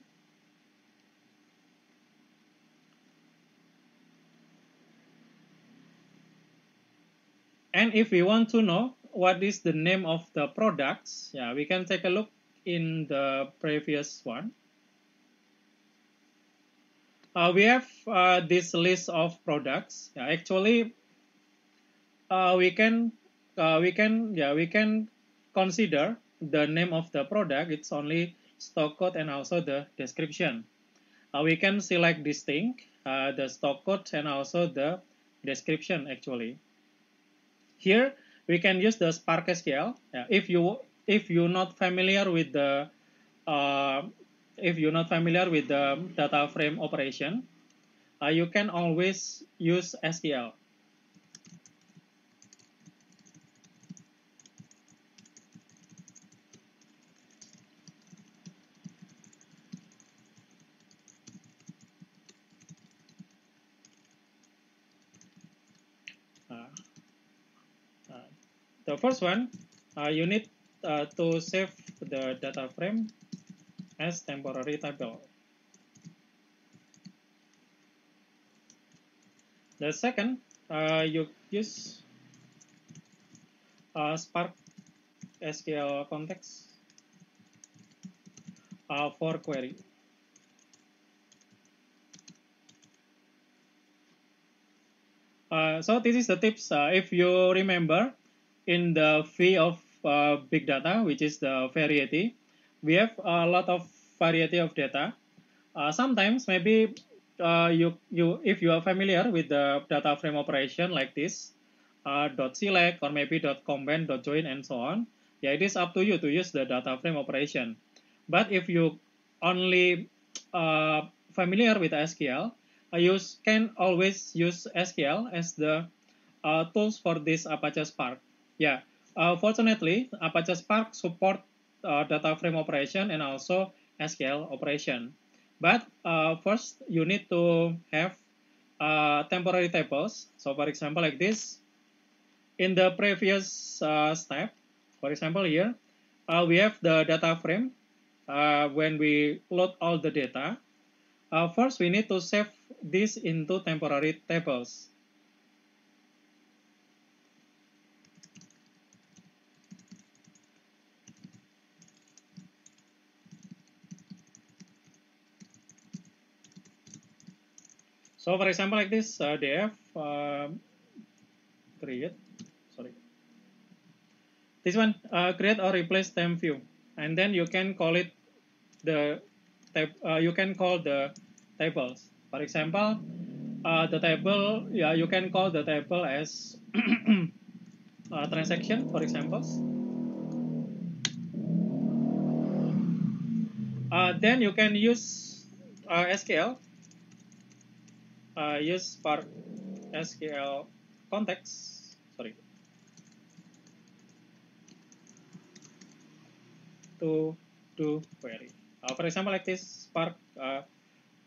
And if we want to know what is the name of the products, yeah, we can take a look in the previous one. Uh, we have uh, this list of products. Yeah, actually, uh, we can uh, we can yeah we can consider the name of the product it's only stock code and also the description uh, we can select this thing uh, the stock code and also the description actually here we can use the spark sql yeah, if you if you're not familiar with the uh, if you're not familiar with the data frame operation uh, you can always use sql first one, uh, you need uh, to save the data frame as temporary table. The second, uh, you use uh, Spark SQL context uh, for query. Uh, so this is the tips. Uh, if you remember, in the field of uh, big data, which is the variety, we have a lot of variety of data. Uh, sometimes maybe uh, you you if you are familiar with the data frame operation like this, uh, dot select or maybe dot combine, dot join, and so on. Yeah, it is up to you to use the data frame operation. But if you only uh, familiar with SQL, uh, you can always use SQL as the tools for this Apache Spark. Yeah, uh, fortunately, Apache Spark support uh, data frame operation and also SQL operation. But uh, first, you need to have uh, temporary tables. So, for example, like this. In the previous uh, step, for example, here, uh, we have the data frame uh, when we load all the data. Uh, first, we need to save this into temporary tables. So for example like this, uh, df um, uh, create, sorry, this one uh, create or replace temp view, and then you can call it the type. Uh, you can call the tables. For example, uh, the table, yeah, you can call the table as uh, transaction, for examples. Uh, then you can use uh, SQL uh, use Spark SQL context. Sorry. To do query. Uh, for example, like this Spark. Uh,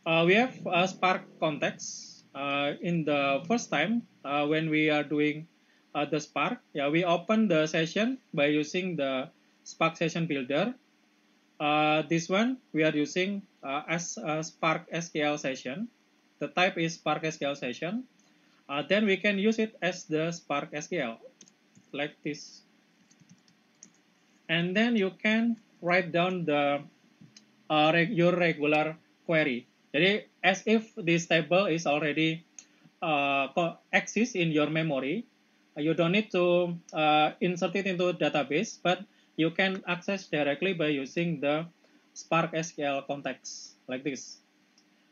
uh, we have a uh, Spark context. Uh, in the first time uh, when we are doing uh, the Spark, yeah, we open the session by using the Spark session builder. Uh, this one we are using uh, as a Spark SQL session. The type is Spark SQL session. Uh, then we can use it as the Spark SQL, like this. And then you can write down the uh, reg your regular query. Jadi, as if this table is already uh, exists in your memory, uh, you don't need to uh, insert it into database, but you can access directly by using the Spark SQL context like this.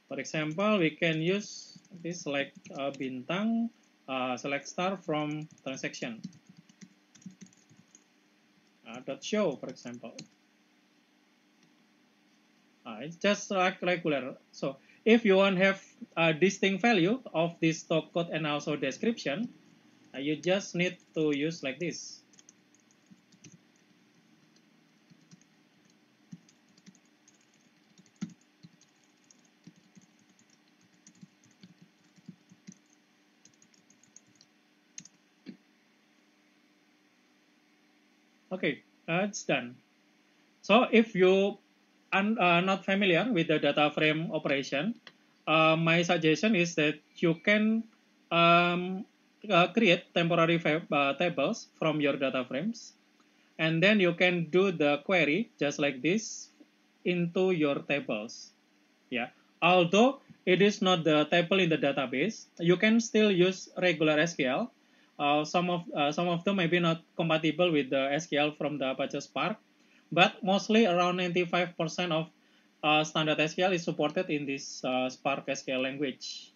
For example, we can use this select uh, bintang, uh, select star from transaction. Uh, dot show, for example. Uh, ah, it's just like regular. So if you want have a distinct value of this top code and also description, uh, you just need to use like this. Okay, uh, it's done. So if you are uh, not familiar with the data frame operation, uh, my suggestion is that you can um, uh, create temporary uh, tables from your data frames. And then you can do the query just like this into your tables. Yeah. Although it is not the table in the database, you can still use regular SQL uh, some of uh, some of them maybe not compatible with the SQL from the Apache Spark, but mostly around 95% of uh, standard SQL is supported in this uh, Spark SQL language.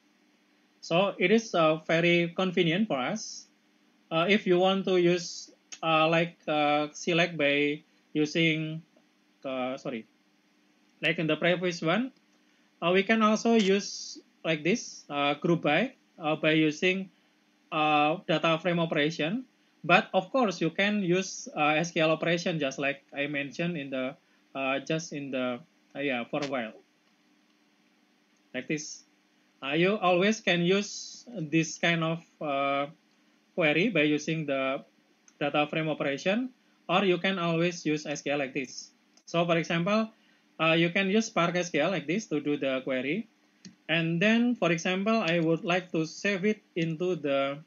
So it is uh, very convenient for us. Uh, if you want to use like select by using, sorry, like in the previous one, we can also use like this group by by using uh, data frame operation. But of course, you can use uh, SQL operation just like I mentioned in the uh, just in the uh, yeah for a while. Like this, uh, you always can use this kind of uh, query by using the data frame operation, or you can always use SQL like this. So, for example, uh, you can use Spark SQL like this to do the query. And then, for example, I would like to save it into the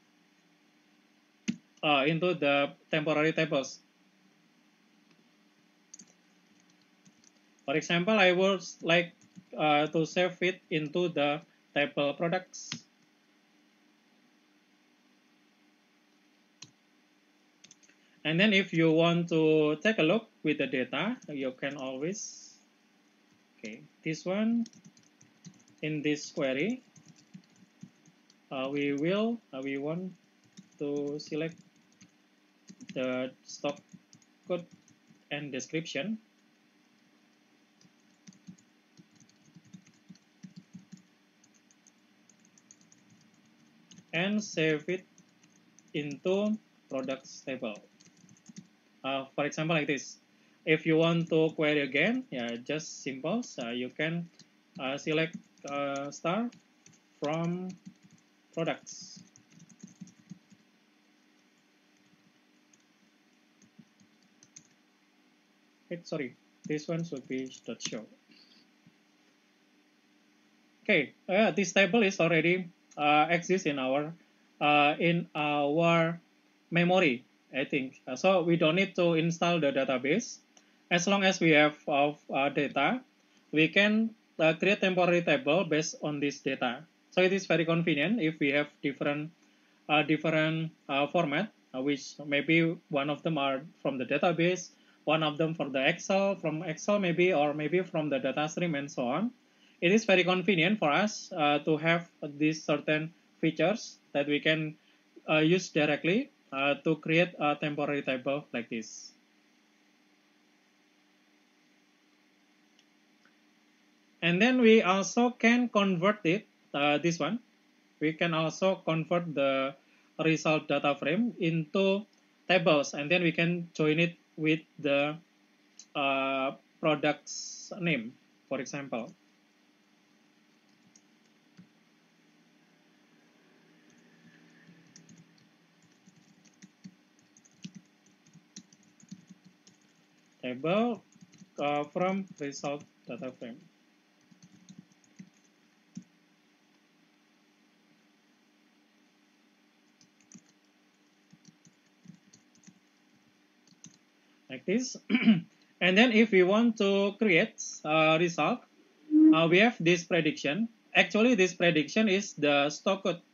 uh, into the temporary tables. For example, I would like uh, to save it into the table products. And then if you want to take a look with the data, you can always, okay, this one, in this query, uh, we will, uh, we want to select the stock code and description and save it into products table. Uh, for example, like this. If you want to query again, yeah, just simple. So you can uh, select star, uh, star from products. It, sorry, this one should be dot show. Okay, uh, this table is already uh, exists in our uh, in our memory, I think. Uh, so we don't need to install the database. As long as we have of uh, data, we can uh, create temporary table based on this data. So it is very convenient if we have different uh, different uh, format, uh, which maybe one of them are from the database, one of them from the Excel, from Excel maybe, or maybe from the data stream and so on. It is very convenient for us uh, to have these certain features that we can uh, use directly to create a temporary table like this. and then we also can convert it uh, this one we can also convert the result data frame into tables and then we can join it with the uh, product's name for example table uh, from result data frame like this. and then if we want to create a result, uh, we have this prediction. Actually, this prediction is the stochastic.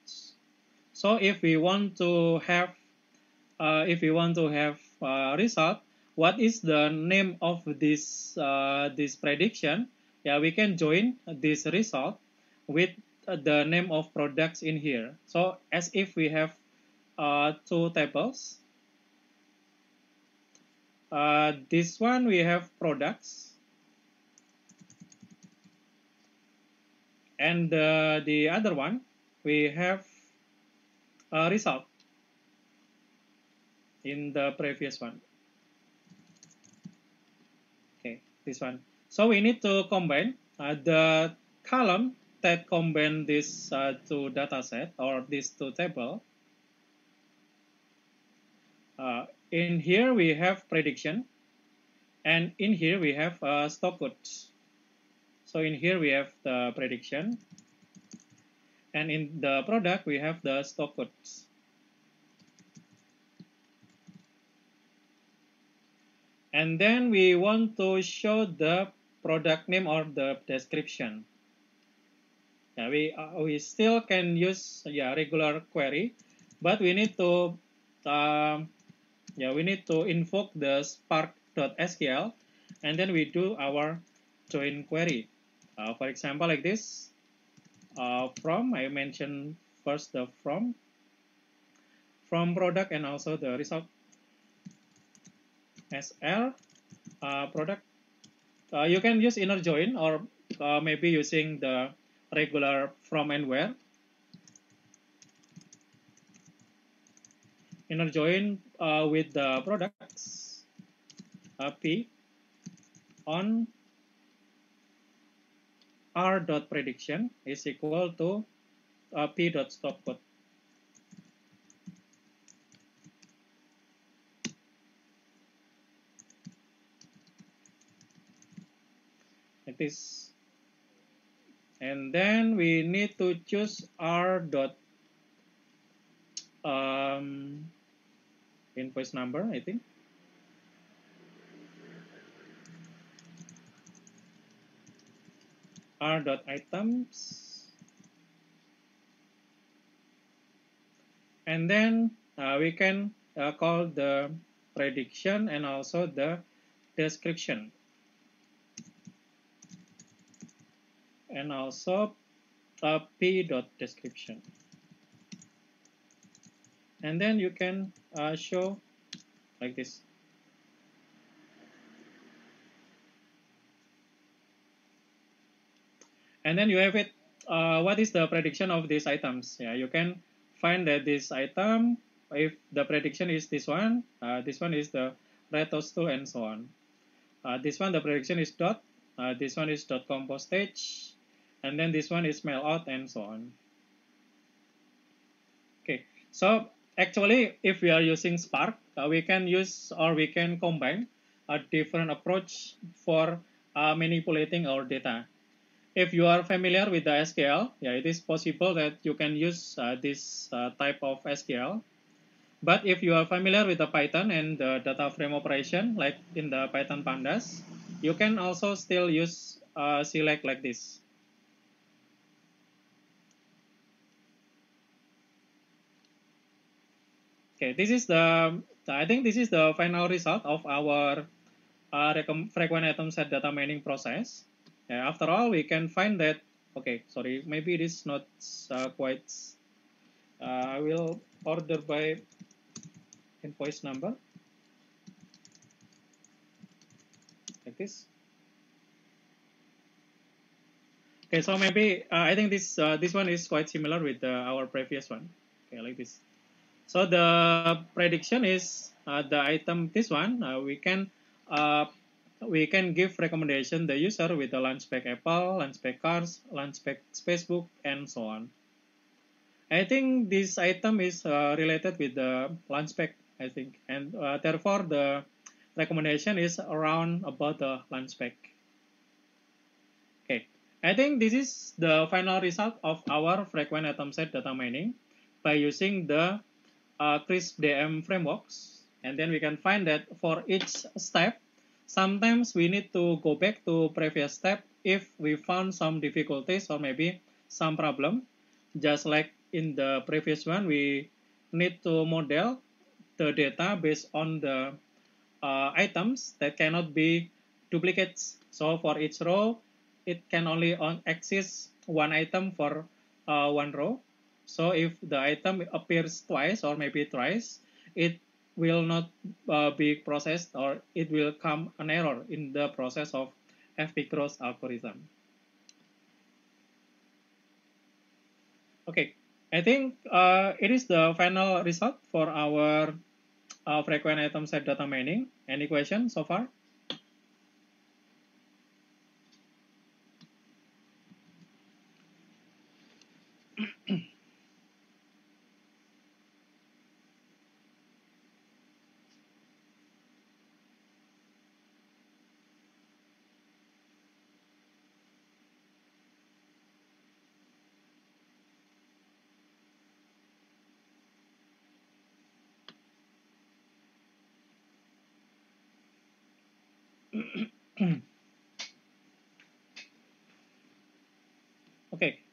So if we want to have, uh, if we want to have a result, what is the name of this uh, this prediction? Yeah, we can join this result with the name of products in here. So as if we have uh, two tables, uh, this one we have products. And uh, the other one we have a result in the previous one. Okay, this one. So we need to combine uh, the column that combine these uh, two data set or these two table. Uh, in here we have prediction and in here we have uh, stock quotes. So in here we have the prediction and in the product we have the stock quotes. And then we want to show the product name or the description. Yeah, we, uh, we still can use yeah, regular query, but we need to um, yeah, we need to invoke the spark.sql and then we do our join query. Uh, for example, like this, uh, from, I mentioned first the from, from product and also the result SL uh, product. Uh, you can use inner join or uh, maybe using the regular from and where. inner join uh, with the products uh, p on r dot prediction is equal to uh, p dot stop code. It is, and then we need to choose r dot um, invoice number, I think. R dot items, and then uh, we can uh, call the prediction and also the description and also uh, p dot description and then you can uh, show like this and then you have it uh, what is the prediction of these items yeah you can find that this item if the prediction is this one uh, this one is the Ratos 2 and so on uh, this one the prediction is dot uh, this one is dot compostage and then this one is mail out and so on okay so actually if we are using spark uh, we can use or we can combine a different approach for uh, manipulating our data if you are familiar with the sql yeah it is possible that you can use uh, this uh, type of sql but if you are familiar with the python and the data frame operation like in the python pandas you can also still use uh, select like this Okay, this is the, I think this is the final result of our uh, frequent atom set data mining process. after all, we can find that, okay, sorry, maybe it is not uh, quite, uh, I will order by invoice number, like this. Okay, so maybe uh, I think this uh, this one is quite similar with our previous one. Okay, like this. So the prediction is uh, the item this one uh, we can uh, we can give recommendation the user with the pack Apple, pack Cars, pack Facebook, and so on. I think this item is uh, related with the pack. I think, and uh, therefore the recommendation is around about the pack. Okay, I think this is the final result of our frequent atom set data mining by using the uh, CRISP-DM frameworks. And then we can find that for each step, sometimes we need to go back to previous step if we found some difficulties or maybe some problem. Just like in the previous one, we need to model the data based on the uh, items that cannot be duplicates. So for each row, it can only on exist one item for uh, one row. So if the item appears twice or maybe thrice, it will not uh, be processed or it will come an error in the process of fp algorithm. Okay, I think uh, it is the final result for our uh, frequent item set data mining. Any question so far?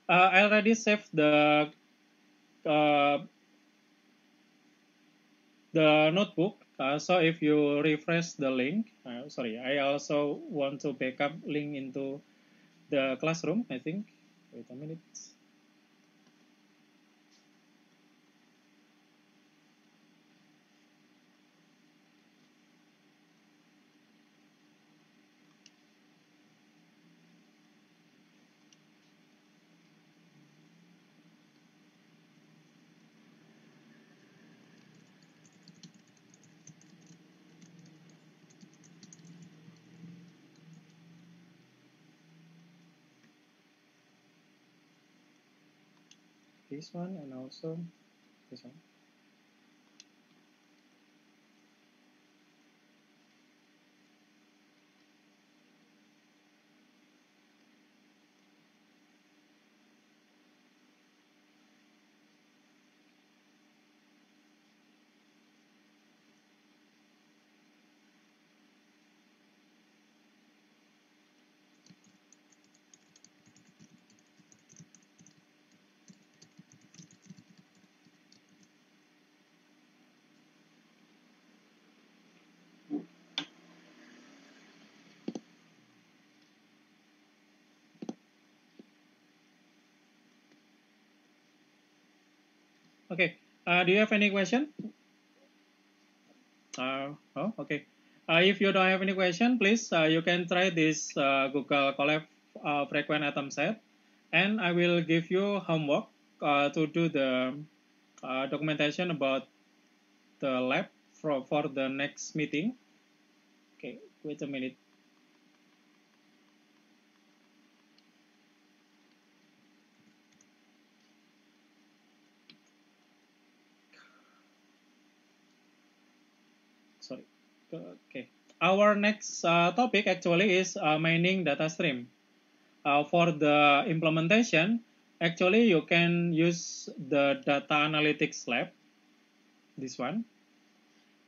uh, I already save the uh, the notebook. Uh, so if you refresh the link, uh, sorry, I also want to backup link into the classroom. I think. Wait a minute. this one and also this one Okay. Uh, do you have any question? Uh, oh, okay. Uh, if you don't have any question, please uh, you can try this uh, Google Colab uh, frequent atom set, and I will give you homework uh, to do the uh, documentation about the lab for, for the next meeting. Okay, wait a minute. Okay. Our next uh, topic actually is uh, mining data stream. Uh, for the implementation, actually you can use the data analytics lab, this one.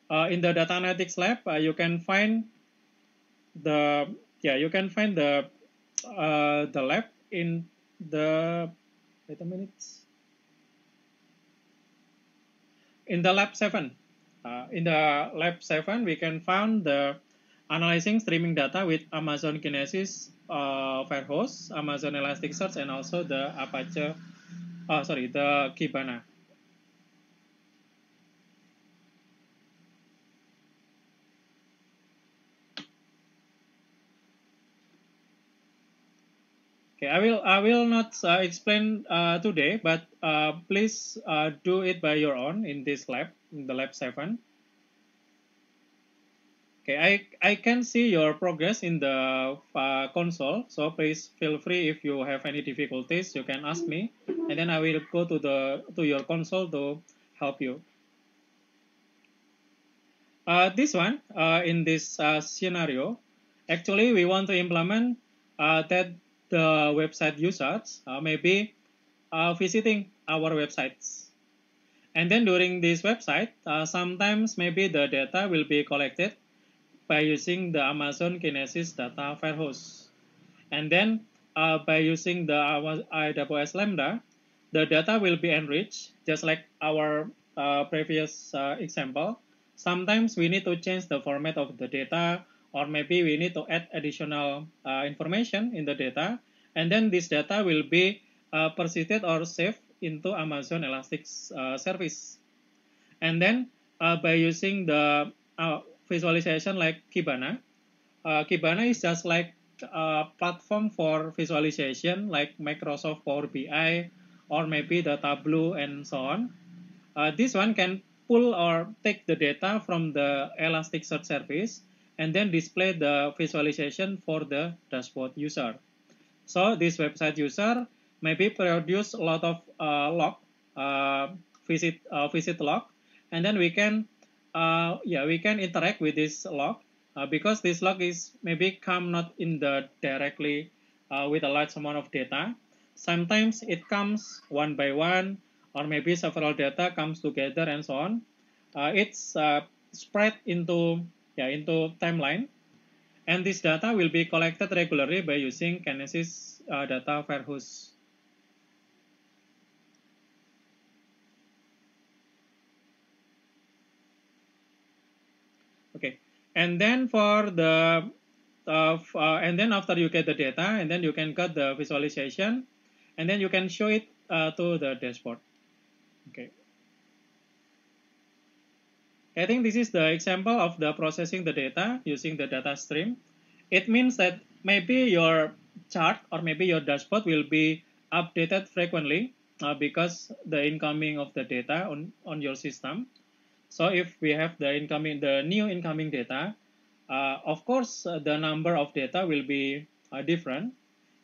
Uh, in the data analytics lab, uh, you can find the yeah you can find the uh, the lab in the wait a minute in the lab seven Uh, in the lab 7, we can find the analyzing streaming data with Amazon Kinesis uh, Firehose, Amazon Elasticsearch, and also the Apache, uh, sorry, the Kibana. Okay, I will I will not uh, explain uh, today, but uh, please uh, do it by your own in this lab the lab 7 okay I, I can see your progress in the uh, console so please feel free if you have any difficulties you can ask me and then I will go to the to your console to help you uh, this one uh, in this uh, scenario actually we want to implement uh, that the website users uh, may be visiting our websites And then during this website, uh, sometimes maybe the data will be collected by using the Amazon Kinesis Data firehose. And then uh, by using the AWS Lambda, the data will be enriched, just like our uh, previous uh, example. Sometimes we need to change the format of the data, or maybe we need to add additional uh, information in the data. And then this data will be uh, persisted or saved into Amazon Elastic uh, Service. And then uh, by using the uh, visualization like Kibana, uh, Kibana is just like a uh, platform for visualization like Microsoft Power BI or maybe the Tableau and so on. Uh, this one can pull or take the data from the Elasticsearch service and then display the visualization for the dashboard user. So this website user maybe produce a lot of uh, log, uh, visit uh, visit log, and then we can uh, yeah we can interact with this log uh, because this log is maybe come not in the directly uh, with a large amount of data. Sometimes it comes one by one, or maybe several data comes together and so on. Uh, it's uh, spread into yeah into timeline, and this data will be collected regularly by using Kinesis uh, data warehouse. and then for the uh, uh, and then after you get the data and then you can cut the visualization and then you can show it uh, to the dashboard okay I think this is the example of the processing the data using the data stream it means that maybe your chart or maybe your dashboard will be updated frequently uh, because the incoming of the data on on your system so if we have the incoming, the new incoming data, uh, of course uh, the number of data will be uh, different,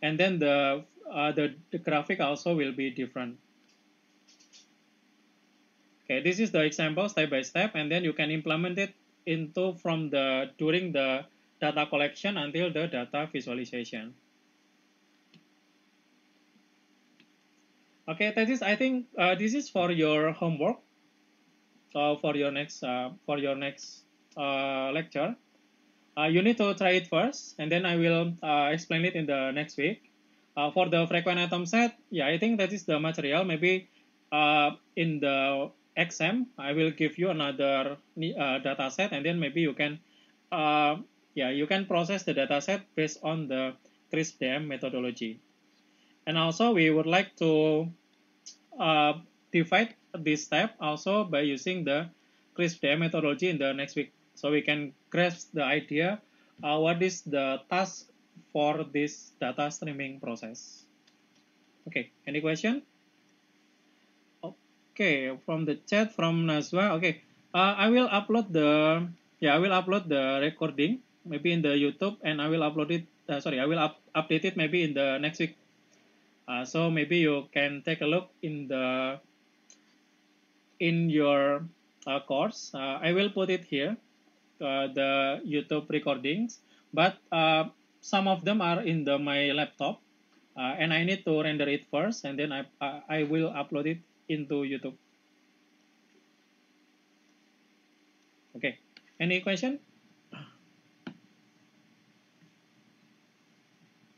and then the, uh, the, the graphic also will be different. Okay, this is the example step by step, and then you can implement it into from the during the data collection until the data visualization. Okay, that is I think uh, this is for your homework. So for your next uh, for your next uh, lecture, uh, you need to try it first, and then I will uh, explain it in the next week. Uh, for the frequent atom set, yeah, I think that is the material. Maybe uh, in the exam, I will give you another uh, data set, and then maybe you can, uh, yeah, you can process the data set based on the dm methodology. And also, we would like to uh, divide this step also by using the CRISP-DM methodology in the next week. So we can grasp the idea uh, what is the task for this data streaming process. Okay, any question? Okay, from the chat from Nazwa. Okay, uh, I will upload the yeah I will upload the recording maybe in the YouTube and I will upload it. Uh, sorry, I will up, update it maybe in the next week. Uh, so maybe you can take a look in the in your uh, course. Uh, I will put it here, uh, the YouTube recordings, but uh, some of them are in the my laptop, uh, and I need to render it first, and then I uh, I will upload it into YouTube. Okay, any question?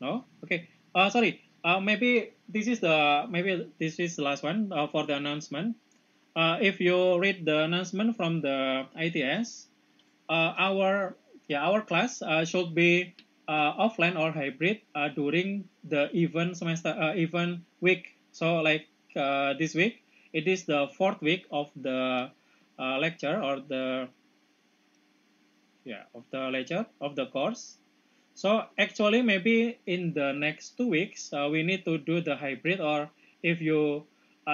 No. Okay. Uh, sorry. Uh, maybe this is the maybe this is the last one for the announcement uh, if you read the announcement from the ITS, uh, our yeah our class uh, should be uh, offline or hybrid uh, during the even semester uh, even week. So like this week, it is the fourth week of the lecture or the yeah of the lecture of the course. So actually maybe in the next two weeks we need to do the hybrid or if you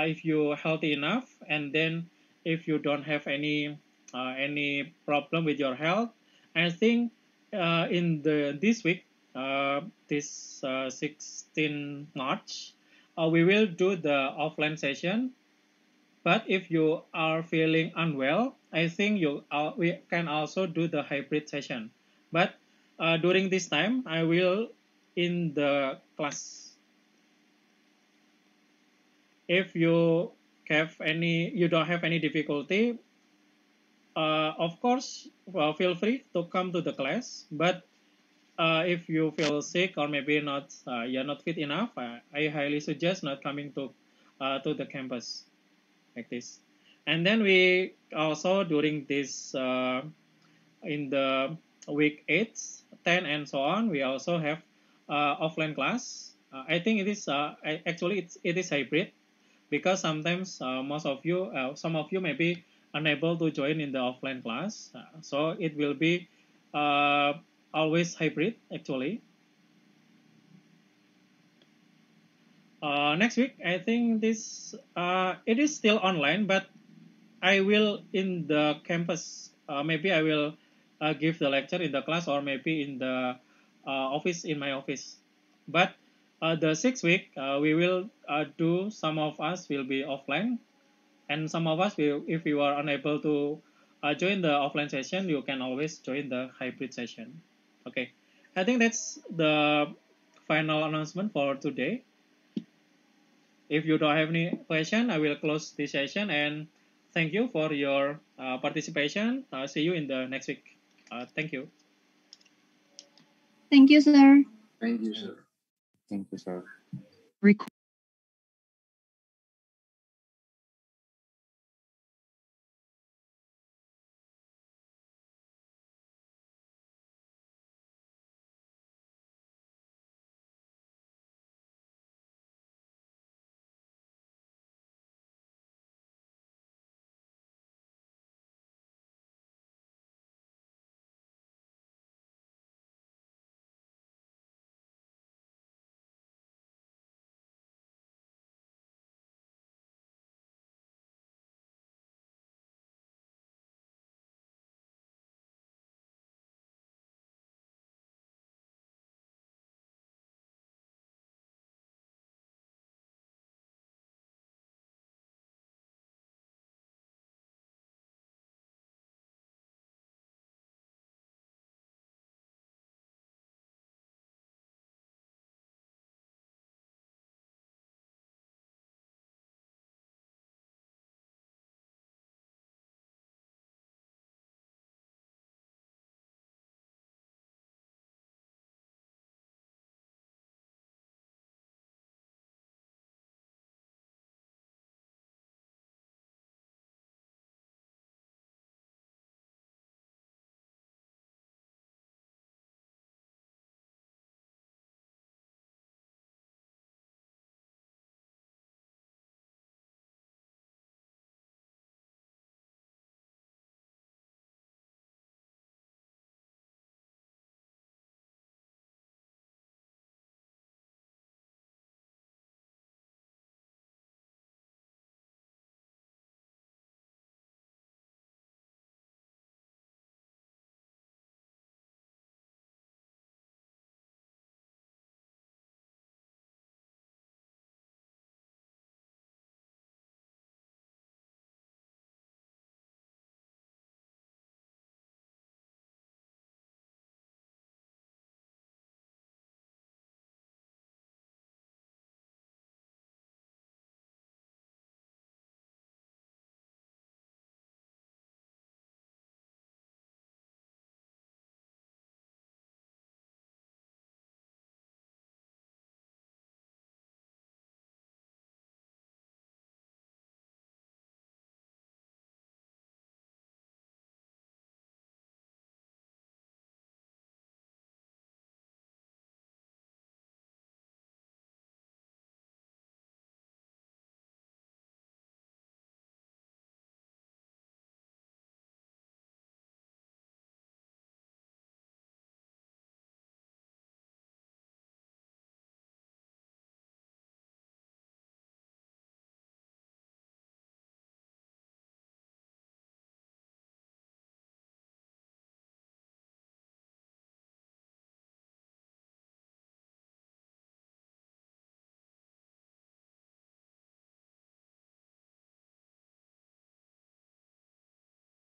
if you're healthy enough and then if you don't have any uh, any problem with your health i think uh, in the this week uh, this uh, 16 march uh, we will do the offline session but if you are feeling unwell i think you we can also do the hybrid session but during this time i will in the class if you have any you don't have any difficulty uh, of course well, feel free to come to the class but uh, if you feel sick or maybe not uh, you're not fit enough I, uh, I highly suggest not coming to uh, to the campus like this and then we also during this uh, in the week 8 10 and so on we also have offline class I think it is actually it's, it is hybrid because sometimes uh, most of you, uh, some of you may be unable to join in the offline class. Uh, so it will be uh, always hybrid actually. Uh, next week, I think this it is still online, but I will in the campus. maybe I will give the lecture in the class or maybe in the office in my office. But uh, the sixth week uh, we will uh, do some of us will be offline and some of us will if you are unable to uh, join the offline session you can always join the hybrid session okay i think that's the final announcement for today if you don't have any question i will close this session and thank you for your uh, participation uh, see you in the next week thank you thank you sir thank you sir Thank you, sir. Record.